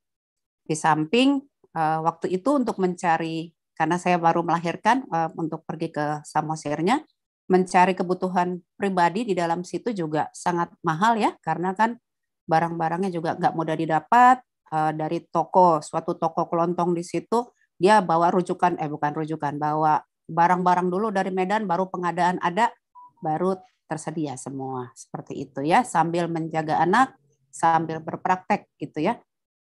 Di samping uh, waktu itu untuk mencari karena saya baru melahirkan uh, untuk pergi ke Samosirnya mencari kebutuhan pribadi di dalam situ juga sangat mahal ya karena kan barang-barangnya juga nggak mudah didapat uh, dari toko suatu toko kelontong di situ dia bawa rujukan eh bukan rujukan bawa barang-barang dulu dari Medan baru pengadaan ada baru tersedia semua seperti itu ya sambil menjaga anak sambil berpraktek gitu ya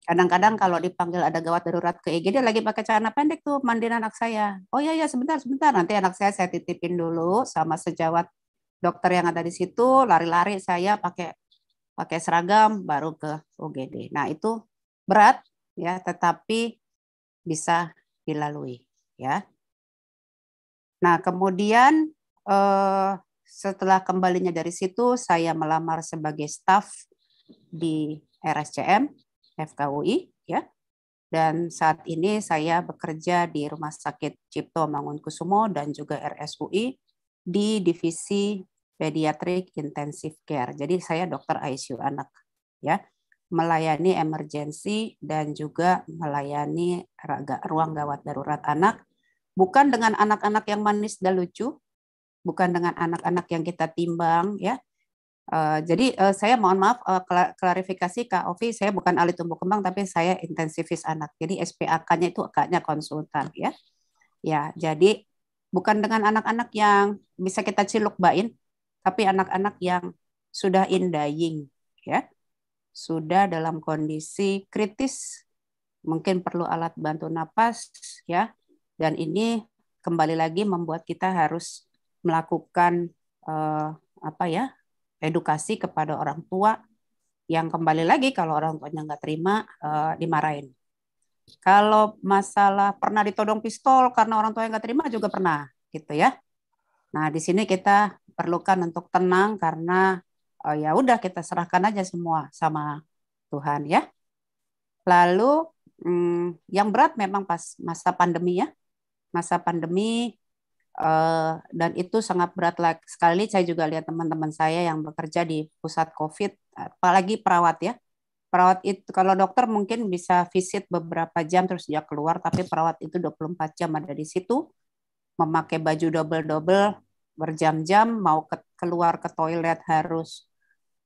kadang-kadang kalau dipanggil ada gawat darurat ke IGD lagi pakai celana pendek tuh mandi anak saya oh iya ya sebentar sebentar nanti anak saya saya titipin dulu sama sejawat dokter yang ada di situ lari-lari saya pakai pakai seragam baru ke UGD nah itu berat ya tetapi bisa dilalui ya Nah, kemudian eh, setelah kembalinya dari situ, saya melamar sebagai staf di RSCM FKUI, ya. Dan saat ini saya bekerja di Rumah Sakit Cipto Mangunkusumo dan juga RSUI di divisi Pediatric Intensive Care. Jadi saya dokter ICU anak, ya melayani emergensi dan juga melayani ruang gawat darurat anak bukan dengan anak-anak yang manis dan lucu, bukan dengan anak-anak yang kita timbang ya. Eh, jadi eh, saya mohon maaf eh, klarifikasi Kak Ovi, saya bukan ahli tumbuh kembang tapi saya intensivis anak. Jadi SPAK-nya itu kaknya konsultan ya. Ya, jadi bukan dengan anak-anak yang bisa kita ciluk bain, tapi anak-anak yang sudah in dying ya. Sudah dalam kondisi kritis, mungkin perlu alat bantu napas ya dan ini kembali lagi membuat kita harus melakukan eh, apa ya edukasi kepada orang tua yang kembali lagi kalau orang tuanya nggak terima eh, dimarahin. Kalau masalah pernah ditodong pistol karena orang tuanya nggak terima juga pernah gitu ya. Nah di sini kita perlukan untuk tenang karena oh, ya udah kita serahkan aja semua sama Tuhan ya. Lalu hmm, yang berat memang pas masa pandemi ya, masa pandemi uh, dan itu sangat berat sekali. Saya juga lihat teman-teman saya yang bekerja di pusat COVID, apalagi perawat ya. Perawat itu kalau dokter mungkin bisa visit beberapa jam terus dia keluar, tapi perawat itu 24 jam ada di situ, memakai baju double-double berjam-jam, mau ke, keluar ke toilet harus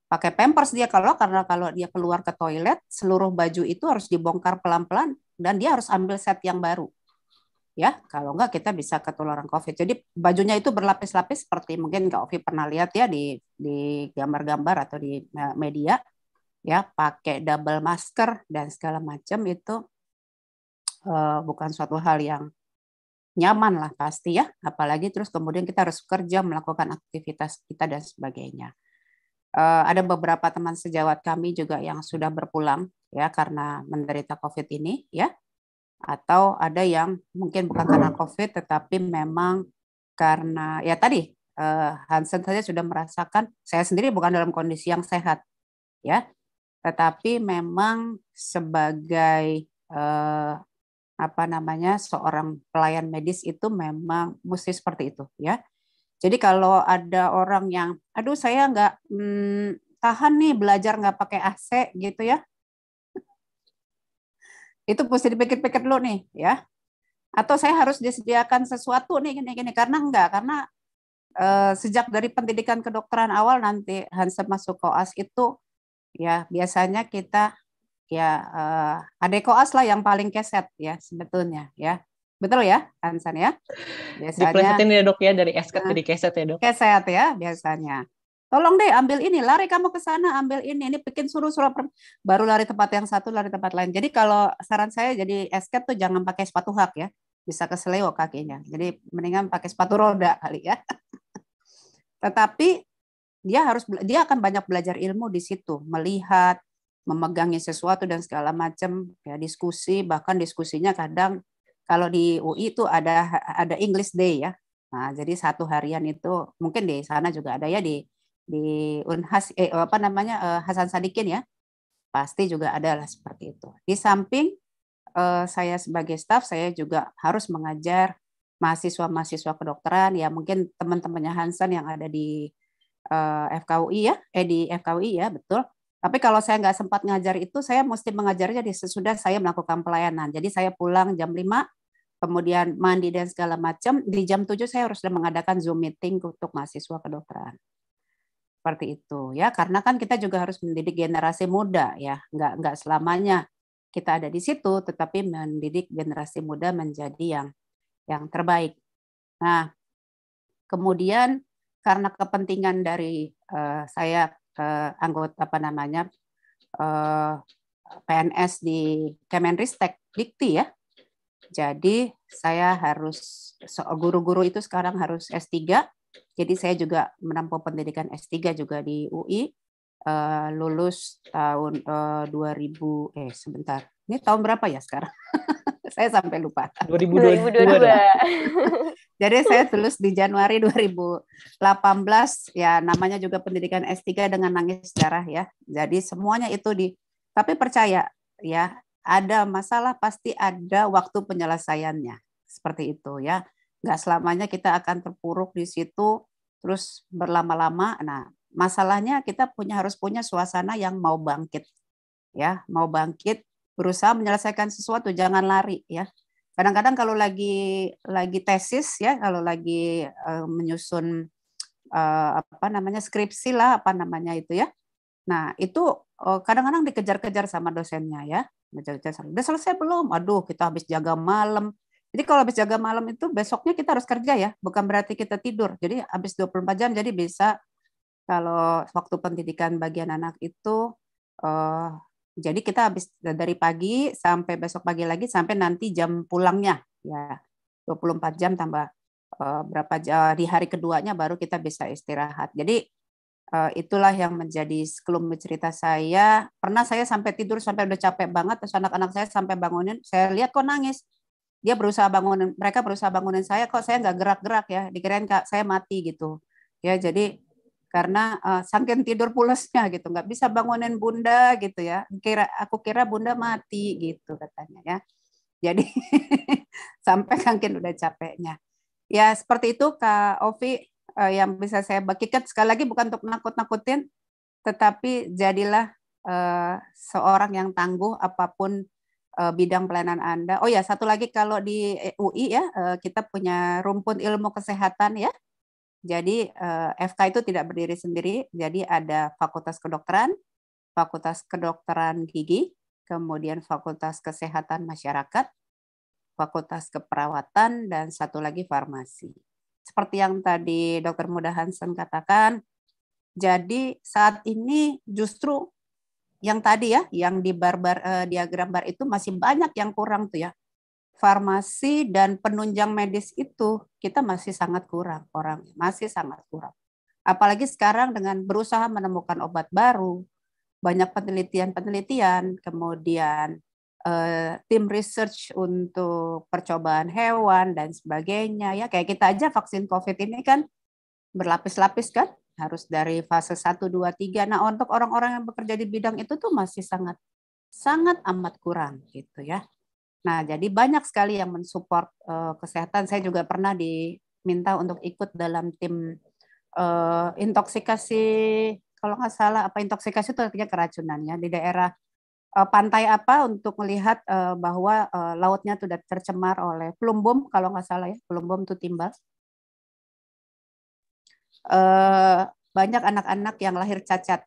pakai pampers dia kalau karena kalau dia keluar ke toilet seluruh baju itu harus dibongkar pelan-pelan dan dia harus ambil set yang baru ya kalau enggak kita bisa ketularan covid jadi bajunya itu berlapis-lapis seperti mungkin kak Ovi pernah lihat ya di di gambar-gambar atau di media ya pakai double masker dan segala macam itu uh, bukan suatu hal yang nyaman lah pasti ya apalagi terus kemudian kita harus kerja melakukan aktivitas kita dan sebagainya uh, ada beberapa teman sejawat kami juga yang sudah berpulang ya karena menderita COVID ini ya atau ada yang mungkin bukan karena hmm. COVID tetapi memang karena ya tadi eh, Hansen saja sudah merasakan saya sendiri bukan dalam kondisi yang sehat ya tetapi memang sebagai eh, apa namanya seorang pelayan medis itu memang mesti seperti itu ya jadi kalau ada orang yang aduh saya nggak hmm, tahan nih belajar nggak pakai AC gitu ya itu mesti dipikir-pikir dulu nih, ya. Atau saya harus disediakan sesuatu nih gini-gini karena enggak karena e, sejak dari pendidikan kedokteran awal nanti Hansen masuk koas itu ya biasanya kita ya e, eh, ada koas lah yang paling keset ya sebetulnya ya. Betul ya, Hansan ya? Biasanya. ya dok ya, dari esket nah. jadi keset ya dok? Keset ya, biasanya. Tolong deh ambil ini, lari kamu ke sana, ambil ini, ini bikin suruh-suruh baru lari tempat yang satu, lari tempat lain. Jadi kalau saran saya jadi esket tuh jangan pakai sepatu hak ya, bisa keseleo kakinya. Jadi mendingan pakai sepatu roda kali ya. Tetapi dia harus dia akan banyak belajar ilmu di situ, melihat, memegangi sesuatu dan segala macam ya diskusi, bahkan diskusinya kadang kalau di UI itu ada ada English Day ya. Nah, jadi satu harian itu mungkin di sana juga ada ya di di Unhas eh apa namanya eh, Hasan Sadikin ya. Pasti juga adalah seperti itu. Di samping eh, saya sebagai staff saya juga harus mengajar mahasiswa-mahasiswa kedokteran ya mungkin teman-temannya Hansan yang ada di eh, FKUI ya, eh di FKUI ya, betul. Tapi kalau saya nggak sempat ngajar itu, saya mesti mengajarnya di sesudah saya melakukan pelayanan. Jadi saya pulang jam 5, kemudian mandi dan segala macam. Di jam 7 saya harus mengadakan Zoom meeting untuk mahasiswa kedokteran seperti itu ya karena kan kita juga harus mendidik generasi muda ya nggak nggak selamanya kita ada di situ tetapi mendidik generasi muda menjadi yang yang terbaik nah kemudian karena kepentingan dari uh, saya uh, anggota apa namanya uh, eh, PNS di Kemenristek Dikti ya jadi saya harus guru-guru itu sekarang harus S3 jadi saya juga menempuh pendidikan S3 juga di UI, eh, lulus tahun uh, eh, 2000 eh sebentar. Ini tahun berapa ya sekarang? saya sampai lupa. 2022. 2022. Jadi saya lulus di Januari 2018 ya namanya juga pendidikan S3 dengan nangis sejarah ya. Jadi semuanya itu di tapi percaya ya ada masalah pasti ada waktu penyelesaiannya. Seperti itu ya nggak selamanya kita akan terpuruk di situ terus berlama-lama. Nah, masalahnya kita punya harus punya suasana yang mau bangkit. Ya, mau bangkit, berusaha menyelesaikan sesuatu, jangan lari ya. Kadang-kadang kalau lagi lagi tesis ya, kalau lagi uh, menyusun uh, apa namanya skripsi lah, apa namanya itu ya. Nah, itu eh, kadang-kadang dikejar-kejar sama dosennya ya. Udah selesai belum? Aduh, kita habis jaga malam, jadi kalau habis jaga malam itu besoknya kita harus kerja ya, bukan berarti kita tidur. Jadi habis 24 jam jadi bisa kalau waktu pendidikan bagian anak itu uh, jadi kita habis dari pagi sampai besok pagi lagi sampai nanti jam pulangnya ya. 24 jam tambah uh, berapa jam eh, di hari keduanya baru kita bisa istirahat. Jadi uh, itulah yang menjadi sekelum cerita saya. Pernah saya sampai tidur sampai udah capek banget terus anak-anak saya sampai bangunin, saya lihat kok nangis dia berusaha bangunin mereka berusaha bangunin saya kok saya nggak gerak-gerak ya dikirain kak saya mati gitu ya jadi karena uh, eh, saking tidur pulasnya gitu nggak bisa bangunin bunda gitu ya kira aku kira bunda mati gitu katanya ya jadi sampai saking udah capeknya ya seperti itu kak Ovi uh, yang bisa saya bagikan sekali lagi bukan untuk nakut-nakutin tetapi jadilah uh, seorang yang tangguh apapun Eh, bidang pelayanan Anda. Oh ya, satu lagi kalau di eh, UI ya, eh, kita punya rumpun ilmu kesehatan ya. Jadi FK itu tidak berdiri sendiri, jadi ada Fakultas Kedokteran, Fakultas Kedokteran Gigi, kemudian Fakultas Kesehatan Masyarakat, Fakultas Keperawatan, dan satu lagi Farmasi. Seperti yang tadi Dr. Mudahansen katakan, jadi saat ini justru yang tadi ya, yang di bar bar uh, eh, diagram bar itu masih banyak yang kurang tuh ya. Farmasi dan penunjang medis itu kita masih sangat kurang orang, masih sangat kurang. Apalagi sekarang dengan berusaha menemukan obat baru, banyak penelitian-penelitian, kemudian eh, tim research untuk percobaan hewan dan sebagainya ya. Kayak kita aja vaksin COVID ini kan berlapis-lapis kan harus dari fase 1, 2, 3. Nah, untuk orang-orang yang bekerja di bidang itu tuh masih sangat sangat amat kurang gitu ya. Nah, jadi banyak sekali yang mensupport uh, kesehatan. Saya juga pernah diminta untuk ikut dalam tim uh, eh, intoksikasi kalau nggak salah apa intoksikasi itu artinya keracunan ya di daerah uh, pantai apa untuk melihat uh, bahwa uh, lautnya sudah tercemar oleh plumbum kalau nggak salah ya plumbum itu timbal Eh, banyak anak-anak yang lahir cacat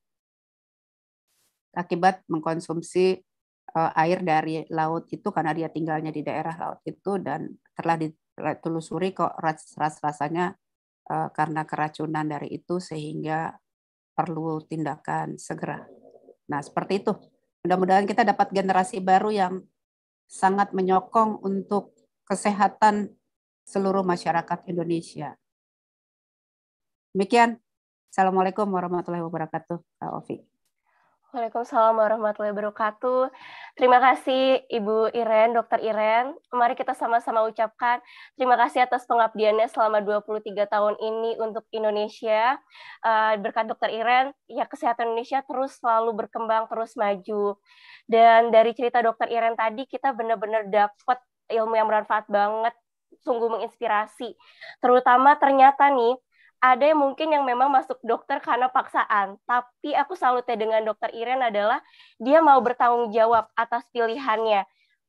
akibat mengkonsumsi eh, air dari laut itu karena dia tinggalnya di daerah laut itu dan telah ditelusuri kok ras, ras rasanya eh, karena keracunan dari itu sehingga perlu tindakan segera. Nah, seperti itu. Mudah-mudahan kita dapat generasi baru yang sangat menyokong untuk kesehatan seluruh masyarakat Indonesia. Demikian. Assalamualaikum warahmatullahi wabarakatuh, Kak Ovi. Waalaikumsalam warahmatullahi wabarakatuh. Terima kasih Ibu Iren, Dokter Iren. Mari kita sama-sama ucapkan terima kasih atas pengabdiannya selama 23 tahun ini untuk Indonesia. Eh, berkat Dokter Iren, ya kesehatan Indonesia terus selalu berkembang, terus maju. Dan dari cerita Dokter Iren tadi, kita benar-benar dapat ilmu yang bermanfaat banget, sungguh menginspirasi. Terutama ternyata nih, ada yang mungkin yang memang masuk dokter karena paksaan, tapi aku salutnya dengan dokter Iren adalah dia mau bertanggung jawab atas pilihannya.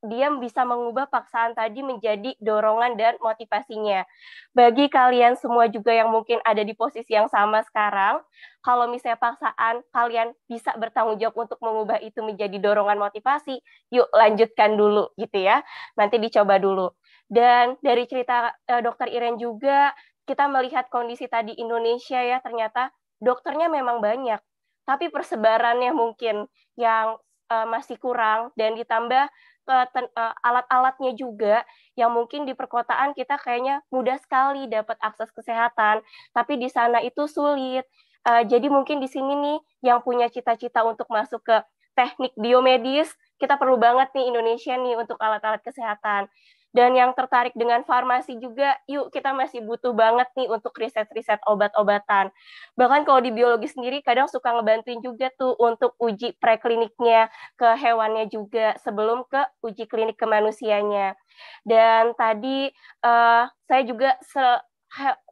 Dia bisa mengubah paksaan tadi menjadi dorongan dan motivasinya. Bagi kalian semua juga yang mungkin ada di posisi yang sama sekarang, kalau misalnya paksaan kalian bisa bertanggung jawab untuk mengubah itu menjadi dorongan motivasi, yuk lanjutkan dulu gitu ya. Nanti dicoba dulu dan dari cerita uh, dokter Iren juga kita melihat kondisi tadi Indonesia ya ternyata dokternya memang banyak, tapi persebarannya mungkin yang uh, masih kurang dan ditambah uh, uh, alat-alatnya juga yang mungkin di perkotaan kita kayaknya mudah sekali dapat akses kesehatan, tapi di sana itu sulit. Uh, jadi mungkin di sini nih yang punya cita-cita untuk masuk ke teknik biomedis, kita perlu banget nih Indonesia nih untuk alat-alat kesehatan dan yang tertarik dengan farmasi juga, yuk kita masih butuh banget nih untuk riset-riset obat-obatan. Bahkan kalau di biologi sendiri kadang suka ngebantuin juga tuh untuk uji prekliniknya ke hewannya juga sebelum ke uji klinik ke manusianya. Dan tadi uh, saya juga se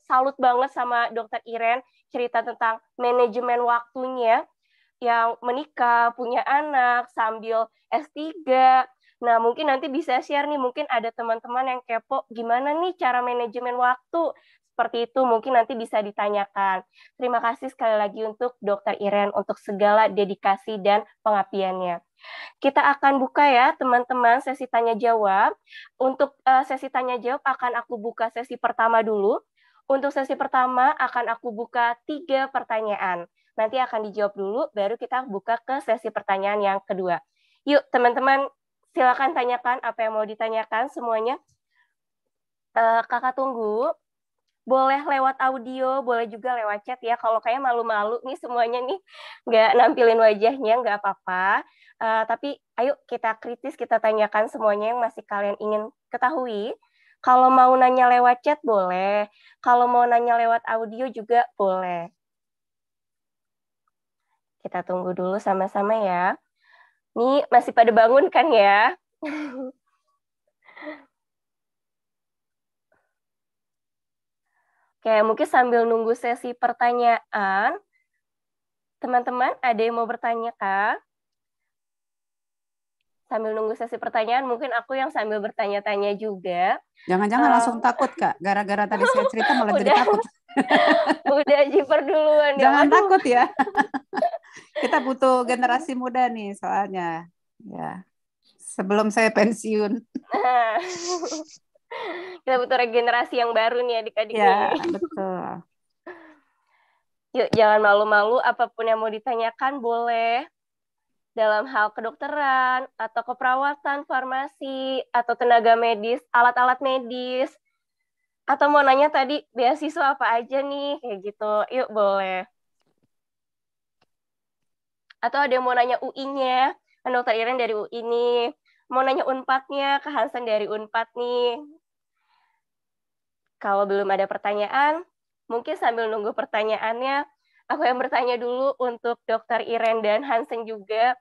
salut banget sama dokter Iren cerita tentang manajemen waktunya yang menikah, punya anak, sambil S3, Nah, mungkin nanti bisa share nih, mungkin ada teman-teman yang kepo, gimana nih cara manajemen waktu? Seperti itu, mungkin nanti bisa ditanyakan. Terima kasih sekali lagi untuk Dr. Iren untuk segala dedikasi dan pengabdiannya. Kita akan buka ya, teman-teman, sesi tanya-jawab. Untuk uh, sesi tanya-jawab akan aku buka sesi pertama dulu. Untuk sesi pertama akan aku buka tiga pertanyaan. Nanti akan dijawab dulu, baru kita buka ke sesi pertanyaan yang kedua. Yuk, teman-teman silakan tanyakan apa yang mau ditanyakan semuanya. Uh, kakak tunggu. Boleh lewat audio, boleh juga lewat chat ya. Kalau kayak malu-malu nih semuanya nih nggak nampilin wajahnya, nggak apa-apa. Uh, tapi ayo kita kritis, kita tanyakan semuanya yang masih kalian ingin ketahui. Kalau mau nanya lewat chat boleh, kalau mau nanya lewat audio juga boleh. Kita tunggu dulu sama-sama ya. Ini masih pada bangun kan ya? Oke, mungkin sambil nunggu sesi pertanyaan, teman-teman ada yang mau bertanya kah? Sambil nunggu sesi pertanyaan, mungkin aku yang sambil bertanya-tanya juga. Jangan-jangan uh, langsung takut, Kak. Gara-gara tadi saya cerita malah jadi takut udah jiper duluan ya. jangan takut ya kita butuh generasi muda nih soalnya ya sebelum saya pensiun kita butuh regenerasi yang baru nih adik-adik ya betul yuk jangan malu-malu apapun yang mau ditanyakan boleh dalam hal kedokteran atau keperawatan farmasi atau tenaga medis alat-alat medis atau mau nanya tadi beasiswa apa aja nih kayak gitu. Yuk boleh. Atau ada yang mau nanya UI-nya, kan dokter Iren dari UI ini Mau nanya Unpadnya, Hansen dari Unpad nih. Kalau belum ada pertanyaan, mungkin sambil nunggu pertanyaannya, aku yang bertanya dulu untuk Dokter Iren dan Hansen juga.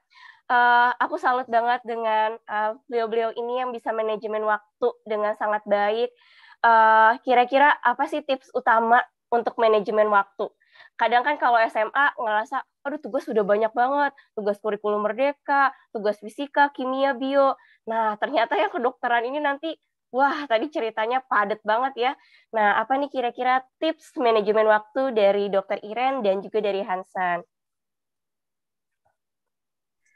Uh, aku salut banget dengan eh, beliau-beliau uh, beliau -beliau ini yang bisa manajemen waktu dengan sangat baik, kira eh, kira-kira apa sih tips utama untuk manajemen waktu? Kadang kan kalau SMA ngerasa, aduh tugas sudah banyak banget, tugas kurikulum merdeka, tugas fisika, kimia, bio. Nah, ternyata yang kedokteran ini nanti, wah tadi ceritanya padat banget ya. Nah, apa nih kira-kira tips manajemen waktu dari dokter Iren dan juga dari Hansan?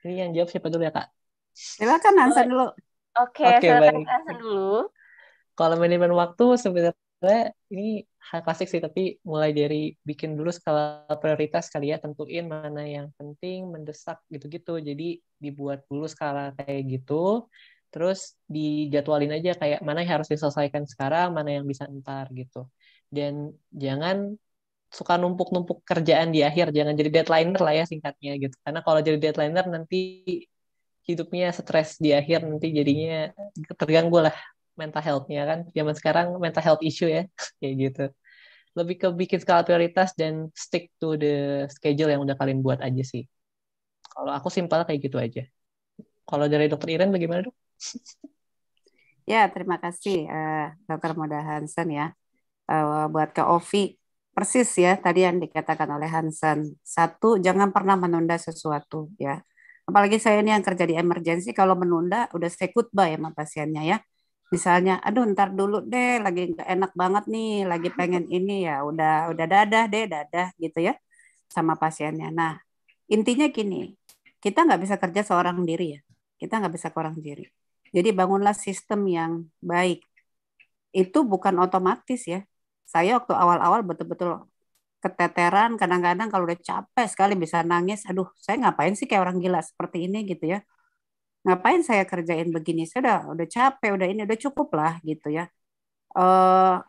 Ini yang jawab siapa dulu ya, Kak? Silakan Hansan dulu. Oke, okay, okay, silakan Hansan dulu kalau manajemen waktu sebenarnya ini hal klasik sih tapi mulai dari bikin dulu skala prioritas kali ya tentuin mana yang penting mendesak gitu-gitu jadi dibuat dulu skala kayak gitu terus dijadwalin aja kayak mana yang harus diselesaikan sekarang mana yang bisa ntar gitu dan jangan suka numpuk-numpuk kerjaan di akhir jangan jadi deadlineer lah ya singkatnya gitu karena kalau jadi deadlineer nanti hidupnya stres di akhir nanti jadinya terganggu lah mental health-nya kan zaman sekarang mental health issue ya kayak gitu lebih ke bikin skala prioritas dan stick to the schedule yang udah kalian buat aja sih kalau aku simpel kayak gitu aja kalau dari dokter Iren bagaimana dok ya terima kasih uh, dokter Moda Hansen ya uh, buat ke Ovi persis ya tadi yang dikatakan oleh Hansen satu jangan pernah menunda sesuatu ya apalagi saya ini yang kerja di emergency kalau menunda udah saya bah ya sama pasiennya ya misalnya aduh ntar dulu deh lagi nggak enak banget nih lagi pengen ini ya udah udah dadah deh dadah gitu ya sama pasiennya nah intinya gini kita nggak bisa kerja seorang diri ya kita nggak bisa seorang diri jadi bangunlah sistem yang baik itu bukan otomatis ya saya waktu awal-awal betul-betul keteteran kadang-kadang kalau udah capek sekali bisa nangis aduh saya ngapain sih kayak orang gila seperti ini gitu ya ngapain saya kerjain begini saya udah udah capek udah ini udah cukup lah gitu ya uh,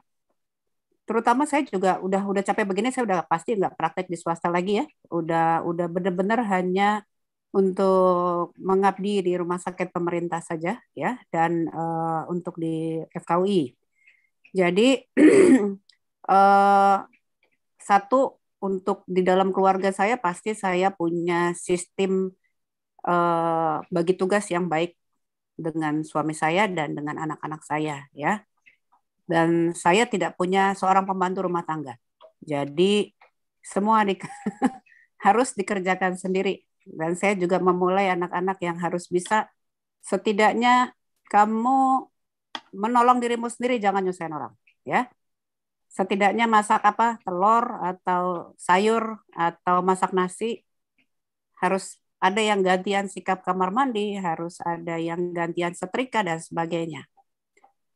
terutama saya juga udah udah capek begini saya udah pasti nggak praktek di swasta lagi ya udah udah bener-bener hanya untuk mengabdi di rumah sakit pemerintah saja ya dan uh, untuk di FKUI. Jadi uh, satu untuk di dalam keluarga saya pasti saya punya sistem Eh, bagi tugas yang baik dengan suami saya dan dengan anak-anak saya ya. Dan saya tidak punya seorang pembantu rumah tangga. Jadi semua di, harus dikerjakan sendiri dan saya juga memulai anak-anak yang harus bisa setidaknya kamu menolong dirimu sendiri jangan nyusahin orang ya. Setidaknya masak apa? telur atau sayur atau masak nasi harus ada yang gantian sikap kamar mandi, harus ada yang gantian setrika dan sebagainya.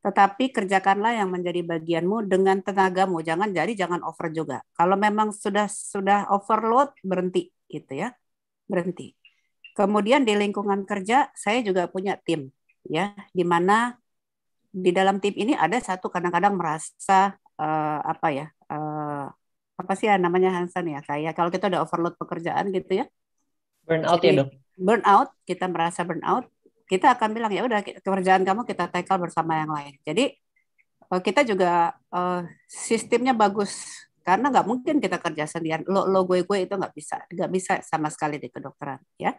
Tetapi kerjakanlah yang menjadi bagianmu dengan tenagamu. Jangan jadi jangan over juga. Kalau memang sudah sudah overload berhenti gitu ya. Berhenti. Kemudian di lingkungan kerja saya juga punya tim ya di mana di dalam tim ini ada satu kadang-kadang merasa uh, apa ya uh, apa sih ya namanya Hansan ya kayak kalau kita udah overload pekerjaan gitu ya burnout ya iya. dok burnout kita merasa burnout kita akan bilang ya udah kerjaan kamu kita tackle bersama yang lain jadi eh, kita juga eh, sistemnya bagus karena nggak mungkin kita kerja sendirian lo lo gue gue itu nggak bisa nggak bisa sama sekali di kedokteran ya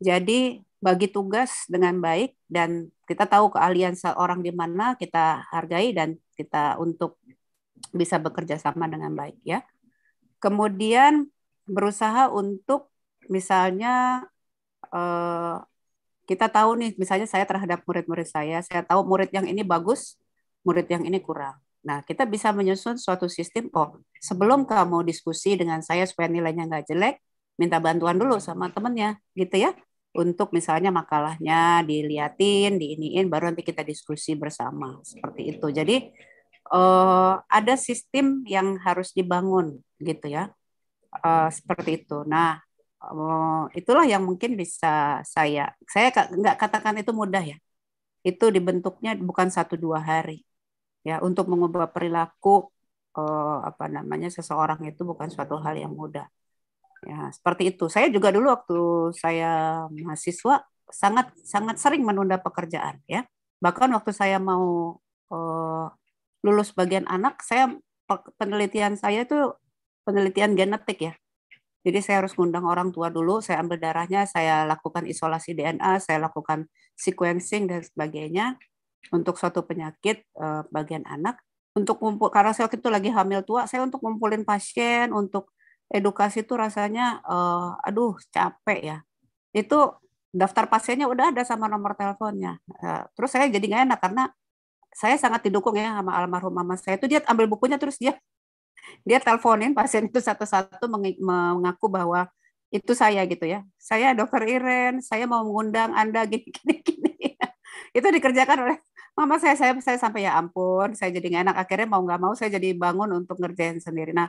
jadi bagi tugas dengan baik dan kita tahu keahlian seorang di mana kita hargai dan kita untuk bisa bekerja sama dengan baik ya. Kemudian berusaha untuk misalnya uh, kita tahu nih, misalnya saya terhadap murid-murid saya, saya tahu murid yang ini bagus, murid yang ini kurang. Nah, kita bisa menyusun suatu sistem, oh, sebelum kamu diskusi dengan saya supaya nilainya nggak jelek, minta bantuan dulu sama temennya, gitu ya. Untuk misalnya makalahnya diliatin, diiniin, baru nanti kita diskusi bersama, seperti itu. Jadi, eh, ada sistem yang harus dibangun, gitu ya. Eh, seperti itu. Nah, oh, itulah yang mungkin bisa saya saya nggak katakan itu mudah ya itu dibentuknya bukan satu dua hari ya untuk mengubah perilaku eh, apa namanya seseorang itu bukan suatu hal yang mudah ya seperti itu saya juga dulu waktu saya mahasiswa sangat sangat sering menunda pekerjaan ya bahkan waktu saya mau eh, lulus bagian anak saya penelitian saya itu penelitian genetik ya jadi saya harus mengundang orang tua dulu, saya ambil darahnya, saya lakukan isolasi DNA, saya lakukan sequencing dan sebagainya untuk suatu penyakit eh, bagian anak. Untuk ngumpul karena saya waktu itu lagi hamil tua, saya untuk ngumpulin pasien, untuk edukasi itu rasanya eh, aduh capek ya. Itu daftar pasiennya udah ada sama nomor teleponnya. Eh, terus saya jadi nggak enak karena saya sangat didukung ya sama almarhum mama saya itu dia ambil bukunya terus dia dia teleponin pasien itu satu-satu mengaku bahwa itu saya gitu ya. Saya dokter Iren, saya mau mengundang Anda gini gini itu dikerjakan oleh mama saya saya saya sampai ya ampun, saya jadi nggak enak akhirnya mau nggak mau saya jadi bangun untuk ngerjain sendiri. Nah,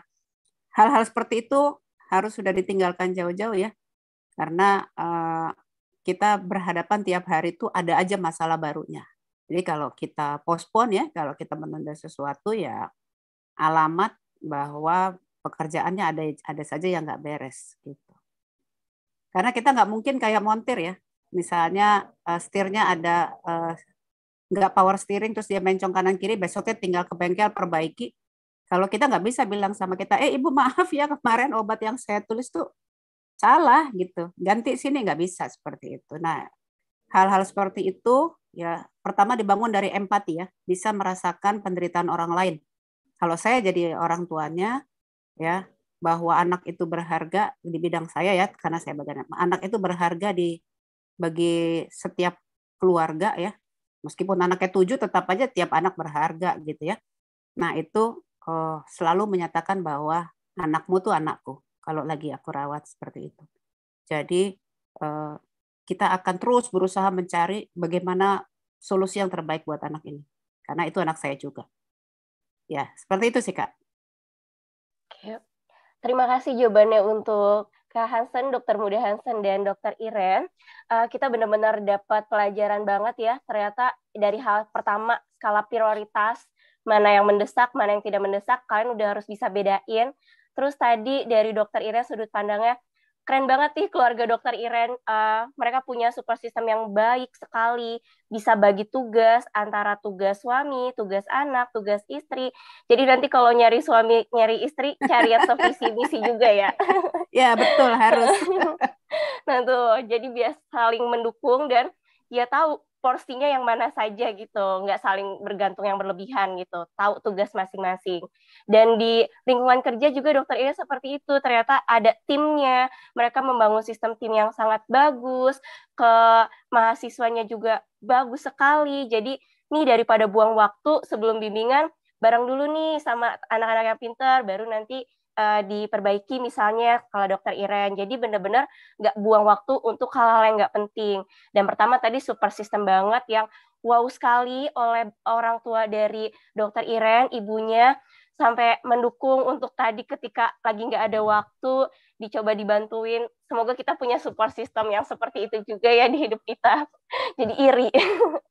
hal-hal seperti itu harus sudah ditinggalkan jauh-jauh ya. Karena uh, kita berhadapan tiap hari itu ada aja masalah barunya. Jadi kalau kita pospon ya, kalau kita menunda sesuatu ya alamat bahwa pekerjaannya ada ada saja yang nggak beres gitu. Karena kita nggak mungkin kayak montir ya. Misalnya uh, setirnya ada uh, power steering terus dia mencong kanan kiri besoknya tinggal ke bengkel perbaiki. Kalau kita nggak bisa bilang sama kita, eh ibu maaf ya kemarin obat yang saya tulis tuh salah gitu, ganti sini nggak bisa seperti itu. Nah hal-hal seperti itu ya pertama dibangun dari empati ya, bisa merasakan penderitaan orang lain kalau saya jadi orang tuanya ya bahwa anak itu berharga di bidang saya ya karena saya bagian anak itu berharga di bagi setiap keluarga ya meskipun anaknya tujuh tetap aja tiap anak berharga gitu ya nah itu oh, selalu menyatakan bahwa anakmu tuh anakku kalau lagi aku rawat seperti itu jadi eh, kita akan terus berusaha mencari bagaimana solusi yang terbaik buat anak ini karena itu anak saya juga ya seperti itu sih kak. Oke. Terima kasih jawabannya untuk Kak Hansen, Dokter Muda Hansen dan Dokter Iren. Uh, kita benar-benar dapat pelajaran banget ya. Ternyata dari hal pertama skala prioritas mana yang mendesak, mana yang tidak mendesak, kalian udah harus bisa bedain. Terus tadi dari Dokter Iren sudut pandangnya keren banget nih keluarga dokter Iren. Uh, mereka punya super sistem yang baik sekali, bisa bagi tugas antara tugas suami, tugas anak, tugas istri. Jadi nanti kalau nyari suami, nyari istri, cari yang misi juga ya. ya betul harus. nah tuh, jadi biasa saling mendukung dan ya tahu porsinya yang mana saja gitu, nggak saling bergantung yang berlebihan gitu, tahu tugas masing-masing. Dan di lingkungan kerja juga dokter ini seperti itu, ternyata ada timnya, mereka membangun sistem tim yang sangat bagus, ke mahasiswanya juga bagus sekali, jadi nih daripada buang waktu sebelum bimbingan, bareng dulu nih sama anak-anak yang pintar, baru nanti uh, diperbaiki misalnya kalau dokter Iren. Jadi benar-benar nggak buang waktu untuk hal-hal yang nggak penting. Dan pertama tadi super sistem banget yang wow sekali oleh orang tua dari dokter Iren, ibunya sampai mendukung untuk tadi ketika lagi nggak ada waktu dicoba dibantuin. Semoga kita punya support system yang seperti itu juga ya di hidup kita. Jadi iri.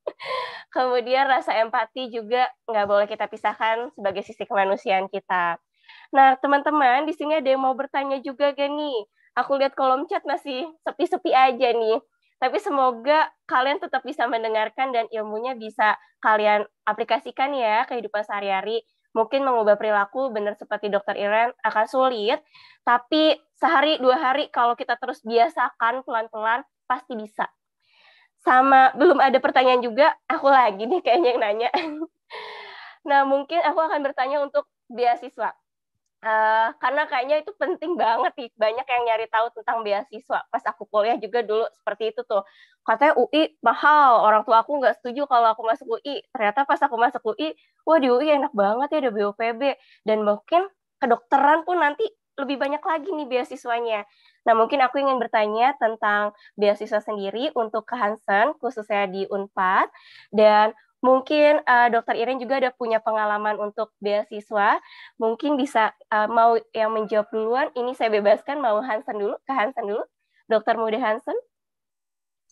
Kemudian rasa empati juga nggak boleh kita pisahkan sebagai sisi kemanusiaan kita. Nah, teman-teman, di sini ada yang mau bertanya juga gak nih? Aku lihat kolom chat masih sepi-sepi aja nih. Tapi semoga kalian tetap bisa mendengarkan dan ilmunya bisa kalian aplikasikan ya kehidupan sehari-hari. Mungkin mengubah perilaku benar seperti dokter Iren akan sulit, tapi sehari dua hari kalau kita terus biasakan pelan-pelan pasti bisa sama belum ada pertanyaan juga aku lagi nih kayaknya yang nanya nah mungkin aku akan bertanya untuk beasiswa Uh, karena kayaknya itu penting banget sih banyak yang nyari tahu tentang beasiswa pas aku kuliah juga dulu seperti itu tuh katanya UI mahal orang tua aku nggak setuju kalau aku masuk UI ternyata pas aku masuk UI wah di UI enak banget ya ada BOPB dan mungkin kedokteran pun nanti lebih banyak lagi nih beasiswanya. Nah, mungkin aku ingin bertanya tentang beasiswa sendiri untuk ke Hansen, khususnya di UNPAD, dan Mungkin uh, Dokter Iren juga ada punya pengalaman untuk beasiswa. Mungkin bisa uh, mau yang menjawab duluan. Ini saya bebaskan mau Hansen dulu, ke Hansen dulu. Dokter mude Hansen.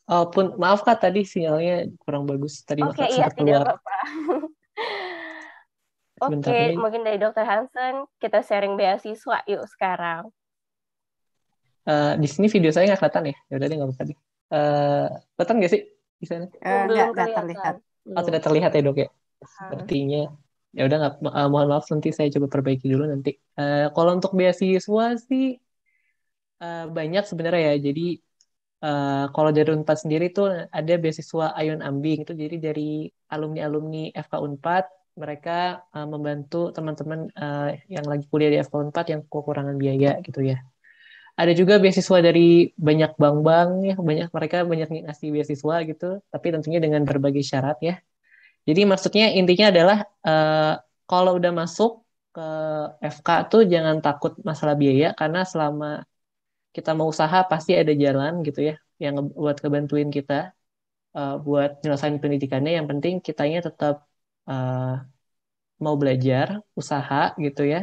Oh, pun maaf kak tadi sinyalnya kurang bagus tadi okay, iya, tidak keluar. Oke, okay, mungkin dari Dokter Hansen kita sharing beasiswa yuk sekarang. Uh, di sini video saya nggak kelihatan ya? Ya udah deh nggak apa-apa deh. Uh, kelihatan nggak sih di sana? Uh, nggak kelihatan. Oh, tidak terlihat ya dok ya. Sepertinya. Ya udah nggak uh, mohon maaf nanti saya coba perbaiki dulu nanti. Uh, kalau untuk beasiswa sih uh, banyak sebenarnya ya. Jadi uh, kalau dari Unpad sendiri tuh ada beasiswa Ayun Ambing itu jadi dari alumni-alumni FK Unpad mereka uh, membantu teman-teman uh, yang lagi kuliah di FK Unpad yang kekurangan biaya gitu ya ada juga beasiswa dari banyak bank-bank ya banyak mereka banyak ngasih beasiswa gitu tapi tentunya dengan berbagai syarat ya jadi maksudnya intinya adalah uh, kalau udah masuk ke FK tuh jangan takut masalah biaya karena selama kita mau usaha pasti ada jalan gitu ya yang buat kebantuin kita uh, buat nyelesain pendidikannya yang penting kitanya tetap uh, mau belajar usaha gitu ya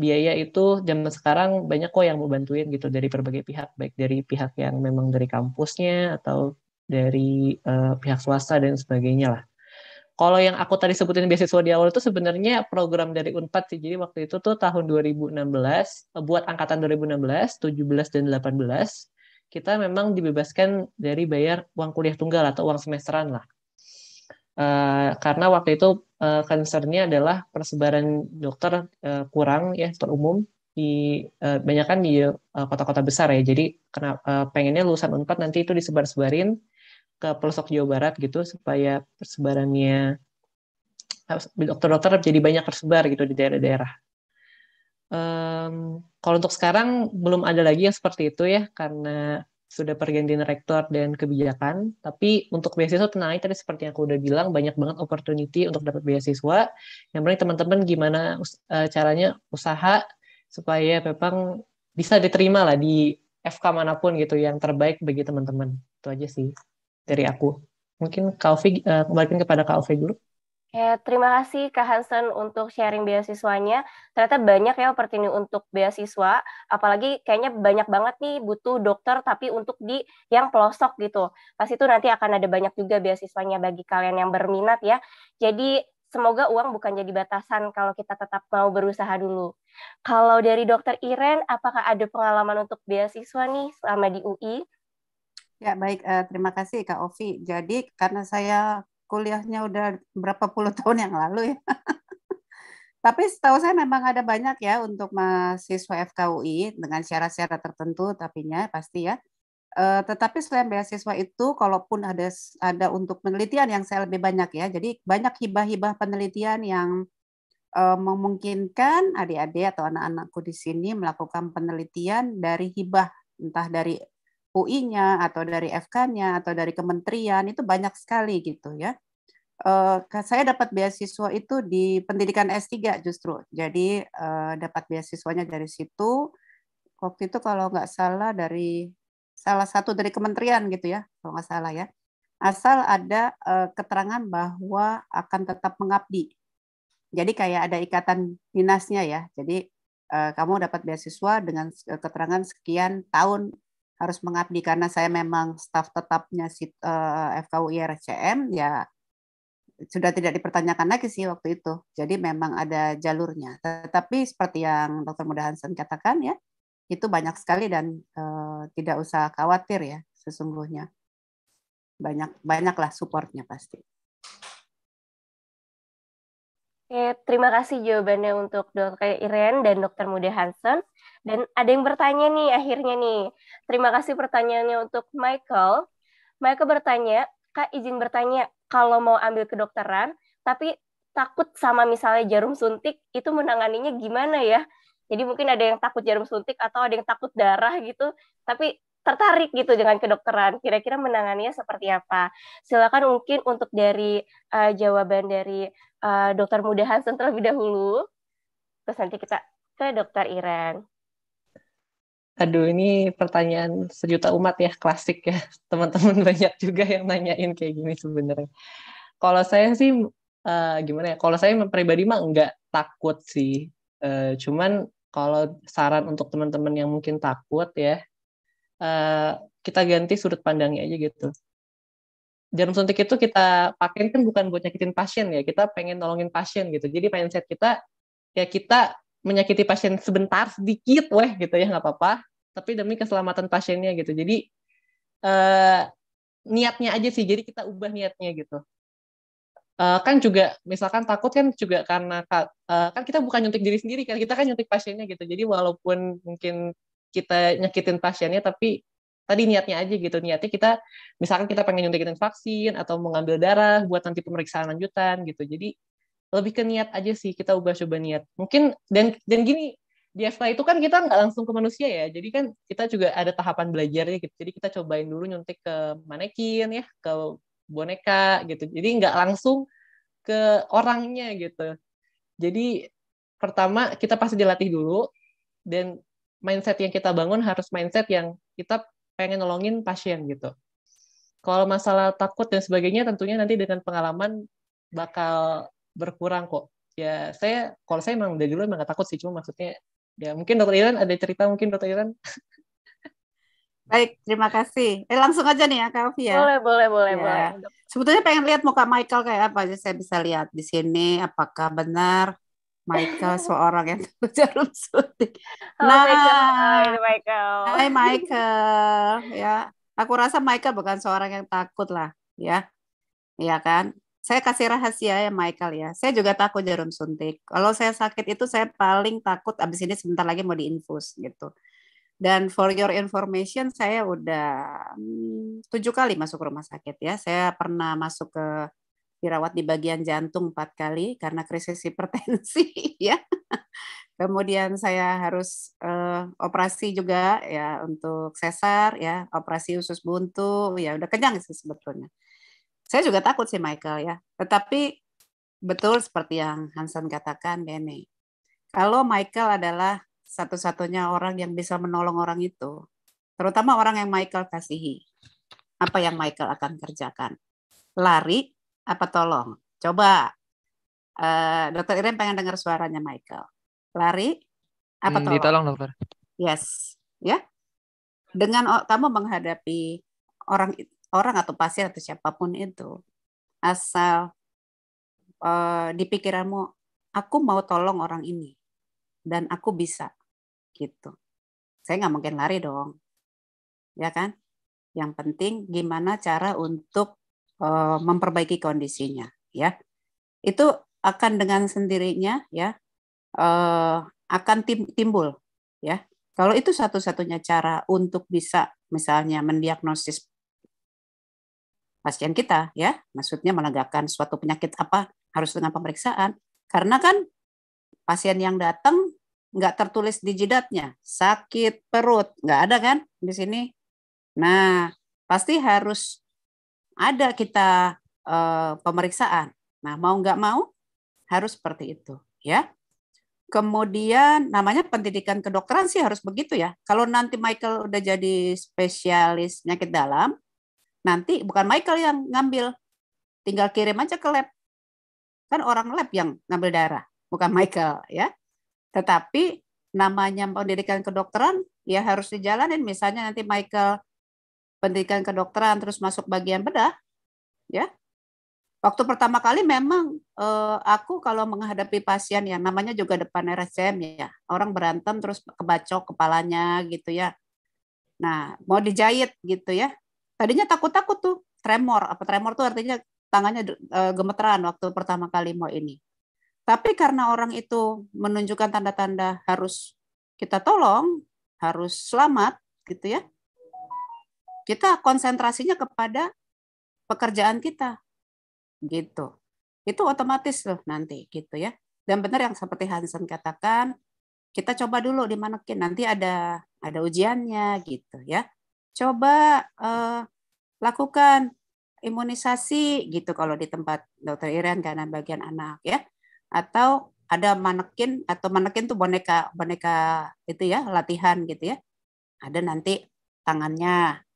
biaya itu zaman sekarang banyak kok yang mau bantuin gitu dari berbagai pihak baik dari pihak yang memang dari kampusnya atau dari uh, pihak swasta dan sebagainya lah. Kalau yang aku tadi sebutin beasiswa di awal itu sebenarnya program dari Unpad sih. Jadi waktu itu tuh tahun 2016 eh, buat angkatan 2016, 17 dan 18 kita memang dibebaskan dari bayar uang kuliah tunggal atau uang semesteran lah. Uh, karena waktu itu uh, eh, concernnya adalah persebaran dokter uh, kurang ya terumum. umum di uh, eh, banyak kan di kota-kota uh, besar ya jadi kena, uh, pengennya lulusan unpad nanti itu disebar-sebarin ke pelosok Jawa Barat gitu supaya persebarannya dokter-dokter jadi banyak tersebar gitu di daerah-daerah. Um, kalau untuk sekarang belum ada lagi yang seperti itu ya karena sudah pergantian rektor dan kebijakan. Tapi untuk beasiswa tenang tadi seperti yang aku udah bilang banyak banget opportunity untuk dapat beasiswa. Yang penting teman-teman gimana uh, caranya usaha supaya memang bisa diterima lah di FK manapun gitu yang terbaik bagi teman-teman. Itu aja sih dari aku. Mungkin Kalvi uh, eh, kembalikan kepada Kalvi dulu. Ya, terima kasih Kak Hansen untuk sharing beasiswanya. Ternyata banyak ya opportunity untuk beasiswa, apalagi kayaknya banyak banget nih butuh dokter tapi untuk di yang pelosok gitu. Pas itu nanti akan ada banyak juga beasiswanya bagi kalian yang berminat ya. Jadi semoga uang bukan jadi batasan kalau kita tetap mau berusaha dulu. Kalau dari dokter Iren, apakah ada pengalaman untuk beasiswa nih selama di UI? Ya baik, eh, terima kasih Kak Ovi. Jadi karena saya kuliahnya udah berapa puluh tahun yang lalu ya. Tapi setahu saya memang ada banyak ya untuk mahasiswa FKUI dengan syarat-syarat tertentu tapinya pasti ya. E, tetapi selain beasiswa itu kalaupun ada ada untuk penelitian yang saya lebih banyak ya. Jadi banyak hibah-hibah penelitian yang e, memungkinkan adik-adik atau anak-anakku di sini melakukan penelitian dari hibah entah dari UI-nya atau dari FK-nya atau dari kementerian itu banyak sekali gitu ya. Uh, saya dapat beasiswa itu di pendidikan S3 justru. Jadi uh, dapat beasiswanya dari situ. Waktu itu kalau nggak salah dari salah satu dari kementerian gitu ya, kalau nggak salah ya. Asal ada uh, keterangan bahwa akan tetap mengabdi. Jadi kayak ada ikatan dinasnya ya. Jadi uh, kamu dapat beasiswa dengan keterangan sekian tahun harus mengabdi karena saya memang staf tetapnya si uh, eh, FKUI RCM ya sudah tidak dipertanyakan lagi sih waktu itu. Jadi memang ada jalurnya. Tetapi seperti yang Dr. Muda Hansen katakan ya, itu banyak sekali dan uh, tidak usah khawatir ya sesungguhnya. Banyak banyaklah supportnya pasti. Oke, terima kasih jawabannya untuk Dokter Iren dan Dokter Muda Hansen. Dan ada yang bertanya nih akhirnya nih. Terima kasih pertanyaannya untuk Michael. Michael bertanya, Kak izin bertanya, kalau mau ambil kedokteran, tapi takut sama misalnya jarum suntik, itu menanganinya gimana ya? Jadi mungkin ada yang takut jarum suntik atau ada yang takut darah gitu, tapi tertarik gitu dengan kedokteran. Kira-kira menangannya seperti apa? Silakan mungkin untuk dari uh, jawaban dari uh, Dokter Muda Hasan terlebih dahulu, terus nanti kita ke Dokter Iren. Aduh, ini pertanyaan sejuta umat ya, klasik ya. Teman-teman banyak juga yang nanyain kayak gini sebenarnya. Kalau saya sih, uh, gimana ya, kalau saya pribadi mah nggak takut sih. Uh, cuman kalau saran untuk teman-teman yang mungkin takut ya, uh, kita ganti sudut pandangnya aja gitu jarum suntik itu kita pakai kan bukan buat nyakitin pasien ya kita pengen nolongin pasien gitu jadi mindset kita ya kita menyakiti pasien sebentar sedikit weh gitu ya nggak apa-apa tapi demi keselamatan pasiennya gitu jadi eh, niatnya aja sih jadi kita ubah niatnya gitu eh, kan juga misalkan takut kan juga karena eh, kan kita bukan nyuntik diri sendiri kan kita kan nyuntik pasiennya gitu jadi walaupun mungkin kita nyakitin pasiennya tapi tadi niatnya aja gitu niatnya kita misalkan kita pengen nyuntikin vaksin atau mengambil darah buat nanti pemeriksaan lanjutan gitu jadi lebih ke niat aja sih kita ubah coba niat mungkin dan dan gini di FK itu kan kita nggak langsung ke manusia ya jadi kan kita juga ada tahapan belajarnya gitu jadi kita cobain dulu nyuntik ke manekin ya ke boneka gitu jadi nggak langsung ke orangnya gitu jadi pertama kita pasti dilatih dulu dan mindset yang kita bangun harus mindset yang kita pengen nolongin pasien gitu. Kalau masalah takut dan sebagainya tentunya nanti dengan pengalaman bakal berkurang kok. Ya saya kalau saya memang dari dulu emang gak takut sih cuma maksudnya ya mungkin dokter Iran ada cerita mungkin dokter Iran Baik, terima kasih. Eh langsung aja nih ya Kak Alfi ya. Boleh, boleh, boleh, ya. boleh. Sebetulnya pengen lihat muka Michael kayak apa aja saya bisa lihat di sini apakah benar Michael seorang yang jarum suntik. Oh, nah, Michael. Oh, Michael. Hai Michael, ya. Aku rasa Michael bukan seorang yang takut lah, ya. Iya kan? Saya kasih rahasia ya Michael ya. Saya juga takut jarum suntik. Kalau saya sakit itu saya paling takut abis ini sebentar lagi mau diinfus gitu. Dan for your information, saya udah hmm, tujuh kali masuk rumah sakit ya. Saya pernah masuk ke dirawat di bagian jantung empat kali karena krisis hipertensi ya. Kemudian saya harus uh, operasi juga ya untuk sesar ya, operasi usus buntu ya udah kenyang sih sebetulnya. Saya juga takut sih Michael ya. Tetapi betul seperti yang Hansen katakan Benny. Kalau Michael adalah satu-satunya orang yang bisa menolong orang itu, terutama orang yang Michael kasihi. Apa yang Michael akan kerjakan? Lari apa tolong? Coba. Uh, dokter Irene pengen dengar suaranya Michael. Lari? Apa hmm, tolong? Ditolong dokter. Yes. Ya. Dengan kamu menghadapi orang orang atau pasien atau siapapun itu, asal uh, di pikiranmu, aku mau tolong orang ini dan aku bisa gitu. Saya nggak mungkin lari dong, ya kan? Yang penting gimana cara untuk Eh, memperbaiki kondisinya ya itu akan dengan sendirinya ya eh, akan timbul ya kalau itu satu-satunya cara untuk bisa misalnya mendiagnosis pasien kita ya maksudnya menegakkan suatu penyakit apa harus dengan pemeriksaan karena kan pasien yang datang nggak tertulis di jidatnya sakit perut nggak ada kan di sini nah pasti harus ada kita uh, pemeriksaan. Nah, mau nggak mau harus seperti itu, ya. Kemudian namanya pendidikan kedokteran sih harus begitu ya. Kalau nanti Michael udah jadi spesialis penyakit dalam, nanti bukan Michael yang ngambil, tinggal kirim aja ke lab. Kan orang lab yang ngambil darah, bukan Michael ya. Tetapi namanya pendidikan kedokteran ya harus dijalanin. Misalnya nanti Michael pendidikan kedokteran terus masuk bagian bedah ya waktu pertama kali memang eh, aku kalau menghadapi pasien ya namanya juga depan RSCM ya orang berantem terus kebacok kepalanya gitu ya nah mau dijahit gitu ya tadinya takut-takut tuh tremor apa tremor tuh artinya tangannya eh, gemeteran waktu pertama kali mau ini tapi karena orang itu menunjukkan tanda-tanda harus kita tolong harus selamat gitu ya kita konsentrasinya kepada pekerjaan kita. Gitu. Itu otomatis loh nanti gitu ya. Dan benar yang seperti Hansen katakan, kita coba dulu di manekin nanti ada ada ujiannya gitu ya. Coba eh, lakukan imunisasi gitu kalau di tempat dokter Iren karena bagian anak ya. Atau ada manekin atau manekin tuh boneka boneka itu ya latihan gitu ya ada nanti tangannya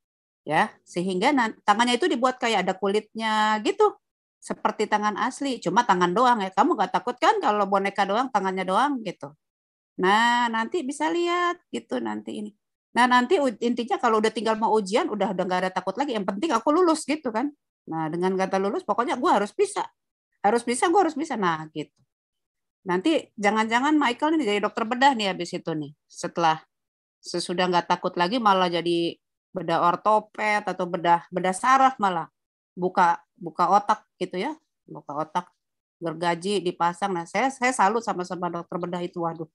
ya sehingga tangannya itu dibuat kayak ada kulitnya gitu seperti tangan asli cuma tangan doang ya kamu gak takut kan kalau boneka doang tangannya doang gitu nah nanti bisa lihat gitu nanti ini nah nanti intinya kalau udah tinggal mau ujian udah udah gak ada takut lagi yang penting aku lulus gitu kan nah dengan kata lulus pokoknya gue harus bisa harus bisa gue harus bisa nah gitu nanti jangan-jangan Michael ini jadi dokter bedah nih habis itu nih setelah sesudah nggak takut lagi malah jadi bedah ortoped atau bedah bedah saraf malah buka buka otak gitu ya buka otak gergaji dipasang nah saya saya salut sama sama dokter bedah itu waduh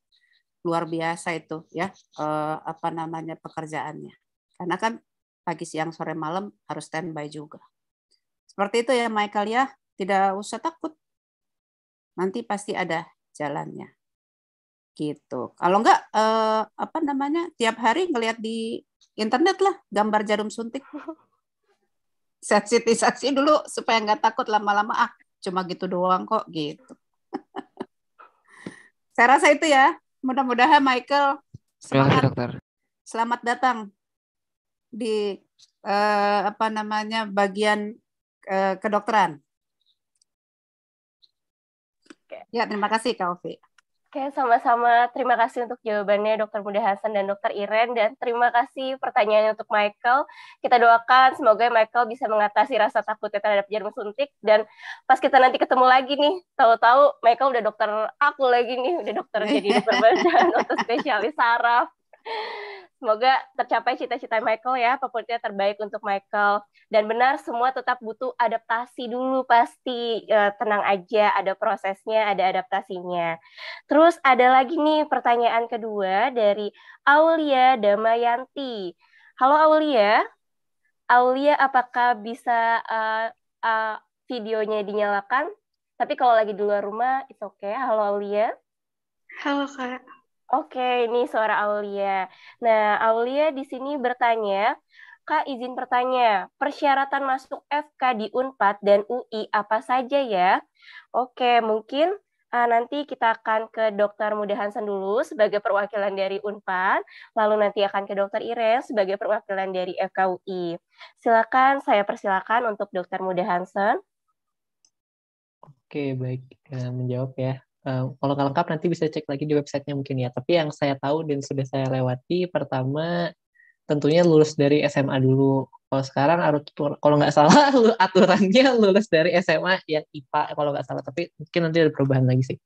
luar biasa itu ya eh, apa namanya pekerjaannya karena kan pagi siang sore malam harus standby juga seperti itu ya Michael ya tidak usah takut nanti pasti ada jalannya gitu kalau enggak eh, apa namanya tiap hari ngelihat di internet lah gambar jarum suntik sensitisasi dulu supaya nggak takut lama-lama ah cuma gitu doang kok gitu saya rasa itu ya mudah-mudahan Michael selamat, dokter selamat datang di eh, apa namanya bagian eh, kedokteran ya terima kasih Kak Ovi Oke, sama-sama terima kasih untuk jawabannya Dokter Muda Hasan dan Dokter Iren dan terima kasih pertanyaannya untuk Michael. Kita doakan semoga Michael bisa mengatasi rasa takutnya terhadap jarum suntik dan pas kita nanti ketemu lagi nih, tahu-tahu Michael udah dokter aku lagi nih, udah dokter jadi dokter badan, dokter spesialis saraf. Semoga tercapai cita-cita Michael ya, favoritnya terbaik untuk Michael. Dan benar, semua tetap butuh adaptasi dulu pasti. E, tenang aja, ada prosesnya, ada adaptasinya. Terus ada lagi nih pertanyaan kedua dari Aulia Damayanti. Halo Aulia. Aulia, apakah bisa uh, uh, videonya dinyalakan? Tapi kalau lagi di luar rumah, itu oke. Okay. Halo Aulia. Halo Kak. Oke, ini suara Aulia. Nah, Aulia di sini bertanya, Kak izin bertanya, persyaratan masuk FK di UNPAD dan UI apa saja ya? Oke, mungkin uh, nanti kita akan ke Dokter Mudahansen Hansen dulu sebagai perwakilan dari UNPAD, lalu nanti akan ke Dokter Iren sebagai perwakilan dari FKUI. Silakan, saya persilakan untuk Dokter Mudahansen. Hansen. Oke, baik. Menjawab ya Uh, kalau nggak lengkap nanti bisa cek lagi di websitenya mungkin ya. Tapi yang saya tahu dan sudah saya lewati pertama tentunya lulus dari SMA dulu. Kalau sekarang kalau nggak salah aturannya lulus dari SMA yang IPA kalau nggak salah. Tapi mungkin nanti ada perubahan lagi sih.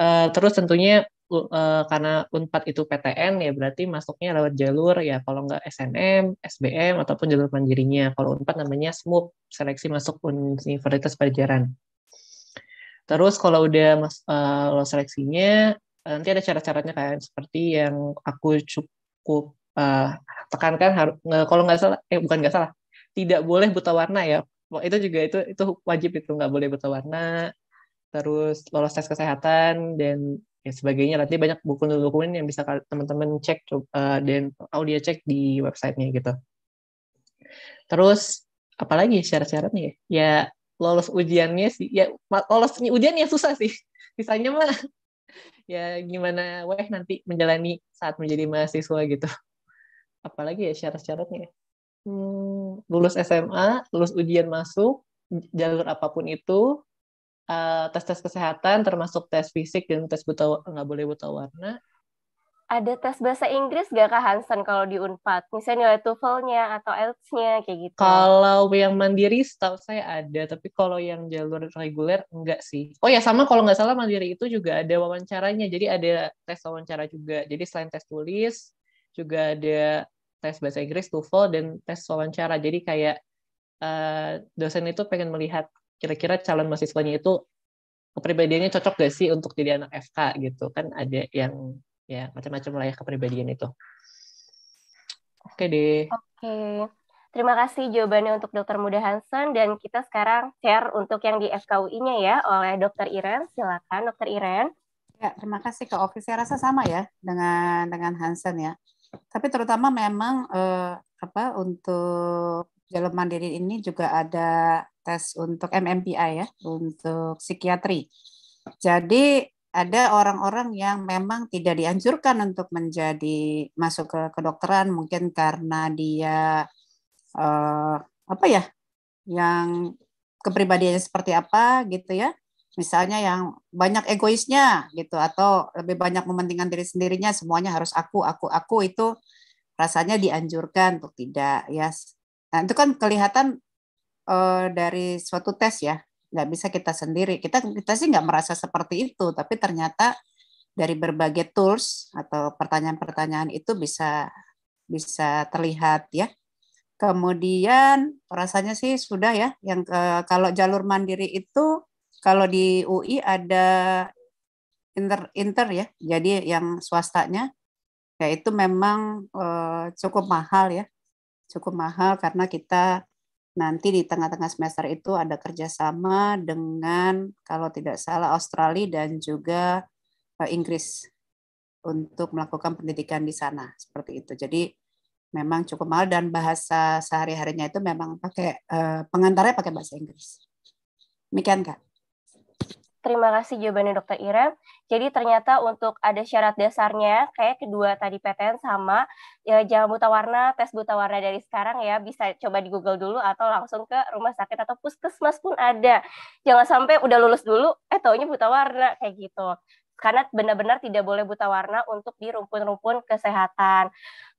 Uh, terus tentunya uh, karena Unpad itu PTN ya berarti masuknya lewat jalur ya kalau nggak SNM, SBM ataupun jalur mandirinya. Kalau Unpad namanya SMUP, seleksi masuk Universitas Pajajaran. Terus kalau udah mas, uh, lo seleksinya, eh, nanti ada cara-caranya kan, seperti yang aku cukup uh, tekankan harus kalau nggak salah, eh bukan nggak salah, tidak boleh buta warna ya. Itu juga itu itu wajib itu nggak boleh buta warna. Terus lolos tes kesehatan dan ya sebagainya. Nanti banyak dokumen-dokumen yang bisa teman-teman cek uh, dan audio cek di websitenya gitu. Terus apalagi syarat-syaratnya Ya, ya lolos ujiannya sih ya lolos ujiannya susah sih sisanya mah ya gimana weh nanti menjalani saat menjadi mahasiswa gitu apalagi ya syarat-syaratnya ya. hmm, lulus SMA lulus ujian masuk jalur apapun itu eh, tes-tes tes -tes kesehatan termasuk tes fisik dan tes buta nggak boleh buta warna ada tes bahasa Inggris gak Kak Hansen kalau di UNPAD? Misalnya nilai TOEFL-nya atau IELTS-nya kayak gitu. Kalau yang mandiri setahu saya ada, tapi kalau yang jalur reguler enggak sih. Oh ya sama kalau nggak salah mandiri itu juga ada wawancaranya, jadi ada tes wawancara juga. Jadi selain tes tulis, juga ada tes bahasa Inggris, TOEFL, dan tes wawancara. Jadi kayak uh, dosen itu pengen melihat kira-kira calon mahasiswanya itu kepribadiannya cocok gak sih untuk jadi anak FK gitu kan ada yang ya macam-macam lah ya kepribadian itu oke deh oke Terima kasih jawabannya untuk Dokter Muda Hansen dan kita sekarang share untuk yang di FKUI-nya ya oleh Dokter Iren. Silakan Dokter Iren. Ya, terima kasih ke Office. Saya rasa sama ya dengan dengan Hansen ya. Tapi terutama memang eh, apa untuk jalur mandiri ini juga ada tes untuk MMPI ya untuk psikiatri. Jadi ada orang-orang yang memang tidak dianjurkan untuk menjadi masuk ke kedokteran mungkin karena dia eh, apa ya yang kepribadiannya seperti apa gitu ya misalnya yang banyak egoisnya gitu atau lebih banyak mementingkan diri sendirinya semuanya harus aku aku aku itu rasanya dianjurkan untuk tidak ya nah, itu kan kelihatan eh, dari suatu tes ya nggak bisa kita sendiri. Kita kita sih nggak merasa seperti itu, tapi ternyata dari berbagai tools atau pertanyaan-pertanyaan itu bisa bisa terlihat ya. Kemudian rasanya sih sudah ya yang ke, eh, kalau jalur mandiri itu kalau di UI ada inter inter ya. Jadi yang swastanya yaitu memang e, cukup mahal ya. Cukup mahal karena kita nanti di tengah-tengah semester itu ada kerjasama dengan kalau tidak salah Australia dan juga eh, Inggris untuk melakukan pendidikan di sana seperti itu. Jadi memang cukup mahal dan bahasa sehari-harinya itu memang pakai eh, pengantarnya pakai bahasa Inggris. Demikian kak. Terima kasih jawabannya Dokter Irem. Jadi ternyata untuk ada syarat dasarnya kayak kedua tadi PTN sama ya, jangan buta warna, tes buta warna dari sekarang ya bisa coba di Google dulu atau langsung ke rumah sakit atau puskesmas pun ada. Jangan sampai udah lulus dulu eh taunya buta warna kayak gitu. Karena benar-benar tidak boleh buta warna untuk di rumpun-rumpun kesehatan.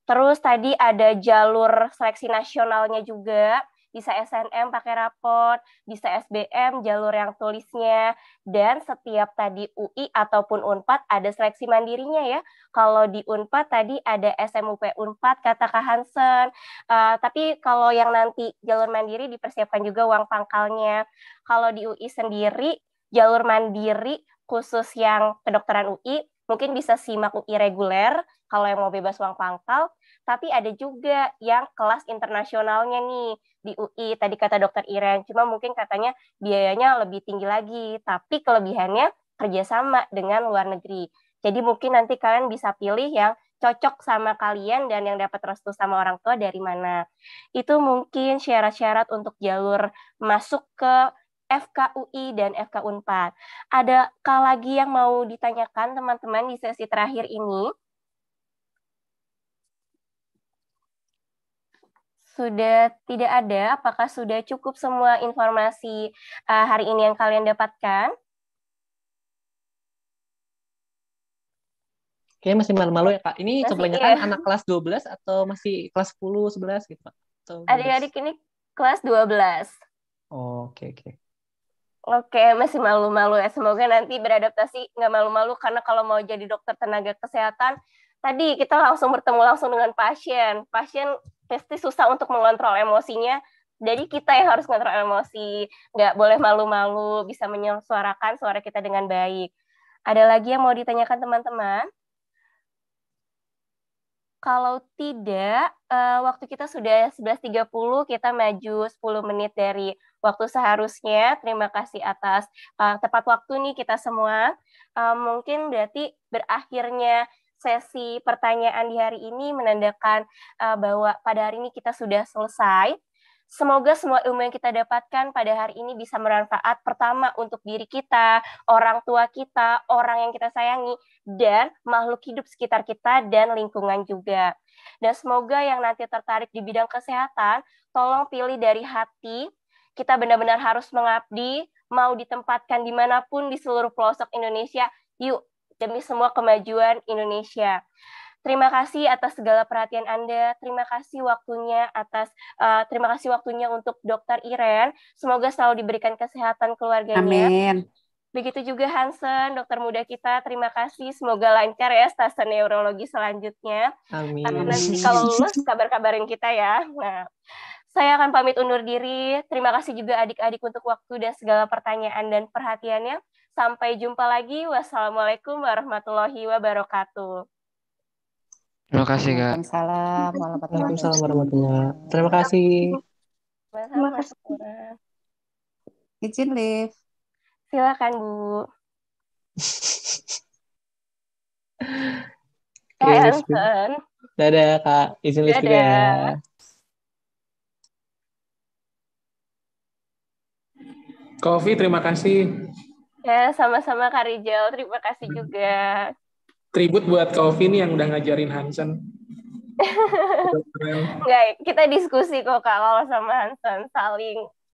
Terus tadi ada jalur seleksi nasionalnya juga bisa SNM pakai rapot, bisa SBM jalur yang tulisnya, dan setiap tadi UI ataupun UNPAD ada seleksi mandirinya ya. Kalau di UNPAD tadi ada SMUP UNPAD kata Kak Hansen, uh, tapi kalau yang nanti jalur mandiri dipersiapkan juga uang pangkalnya. Kalau di UI sendiri, jalur mandiri khusus yang kedokteran UI mungkin bisa simak UI reguler kalau yang mau bebas uang pangkal tapi ada juga yang kelas internasionalnya nih di UI tadi kata dokter Iren cuma mungkin katanya biayanya lebih tinggi lagi tapi kelebihannya kerjasama dengan luar negeri jadi mungkin nanti kalian bisa pilih yang cocok sama kalian dan yang dapat restu sama orang tua dari mana. Itu mungkin syarat-syarat untuk jalur masuk ke FKUI dan FK Unpad. Ada kali lagi yang mau ditanyakan teman-teman di sesi terakhir ini? sudah tidak ada? Apakah sudah cukup semua informasi uh, hari ini yang kalian dapatkan? Oke masih malu-malu ya, Pak. Ini masih, kebanyakan iya. anak kelas 12 atau masih kelas 10, 11 gitu, Pak? Adik-adik ini kelas 12. Oh, oke, okay, oke. Okay. Oke, masih malu-malu ya. Semoga nanti beradaptasi nggak malu-malu karena kalau mau jadi dokter tenaga kesehatan, tadi kita langsung bertemu langsung dengan pasien. Pasien pasti susah untuk mengontrol emosinya jadi kita yang harus mengontrol emosi nggak boleh malu-malu bisa menyuarakan suara kita dengan baik ada lagi yang mau ditanyakan teman-teman kalau tidak, eh, waktu kita sudah 11.30, kita maju 10 menit dari waktu seharusnya. Terima kasih atas eh, tepat waktu nih kita semua. Eh, mungkin berarti berakhirnya sesi pertanyaan di hari ini menandakan uh, bahwa pada hari ini kita sudah selesai. Semoga semua ilmu yang kita dapatkan pada hari ini bisa bermanfaat pertama untuk diri kita, orang tua kita, orang yang kita sayangi, dan makhluk hidup sekitar kita dan lingkungan juga. Dan semoga yang nanti tertarik di bidang kesehatan, tolong pilih dari hati. Kita benar-benar harus mengabdi, mau ditempatkan dimanapun di seluruh pelosok Indonesia. Yuk, demi semua kemajuan Indonesia. Terima kasih atas segala perhatian Anda. Terima kasih waktunya atas uh, terima kasih waktunya untuk Dokter Iren. Semoga selalu diberikan kesehatan keluarganya. Amin. Begitu juga Hansen, dokter muda kita. Terima kasih. Semoga lancar ya stase neurologi selanjutnya. Amin. nanti kalau lulus kabar-kabarin kita ya. Nah, saya akan pamit undur diri. Terima kasih juga adik-adik untuk waktu dan segala pertanyaan dan perhatiannya. Sampai jumpa lagi. Wassalamualaikum warahmatullahi wabarakatuh. Terima kasih, Kak. Waalaikumsalam warahmatullahi Terima kasih. Terima kasih. Izin lift. Silakan, Bu. Kak Dadah, Kak. Izin lift juga. Ya. Kofi, terima kasih. Ya, sama-sama Kak Rijal. Terima kasih juga. Tribut buat Calvin yang udah ngajarin Hansen. Enggak, kita diskusi kok Kak kalau sama Hansen saling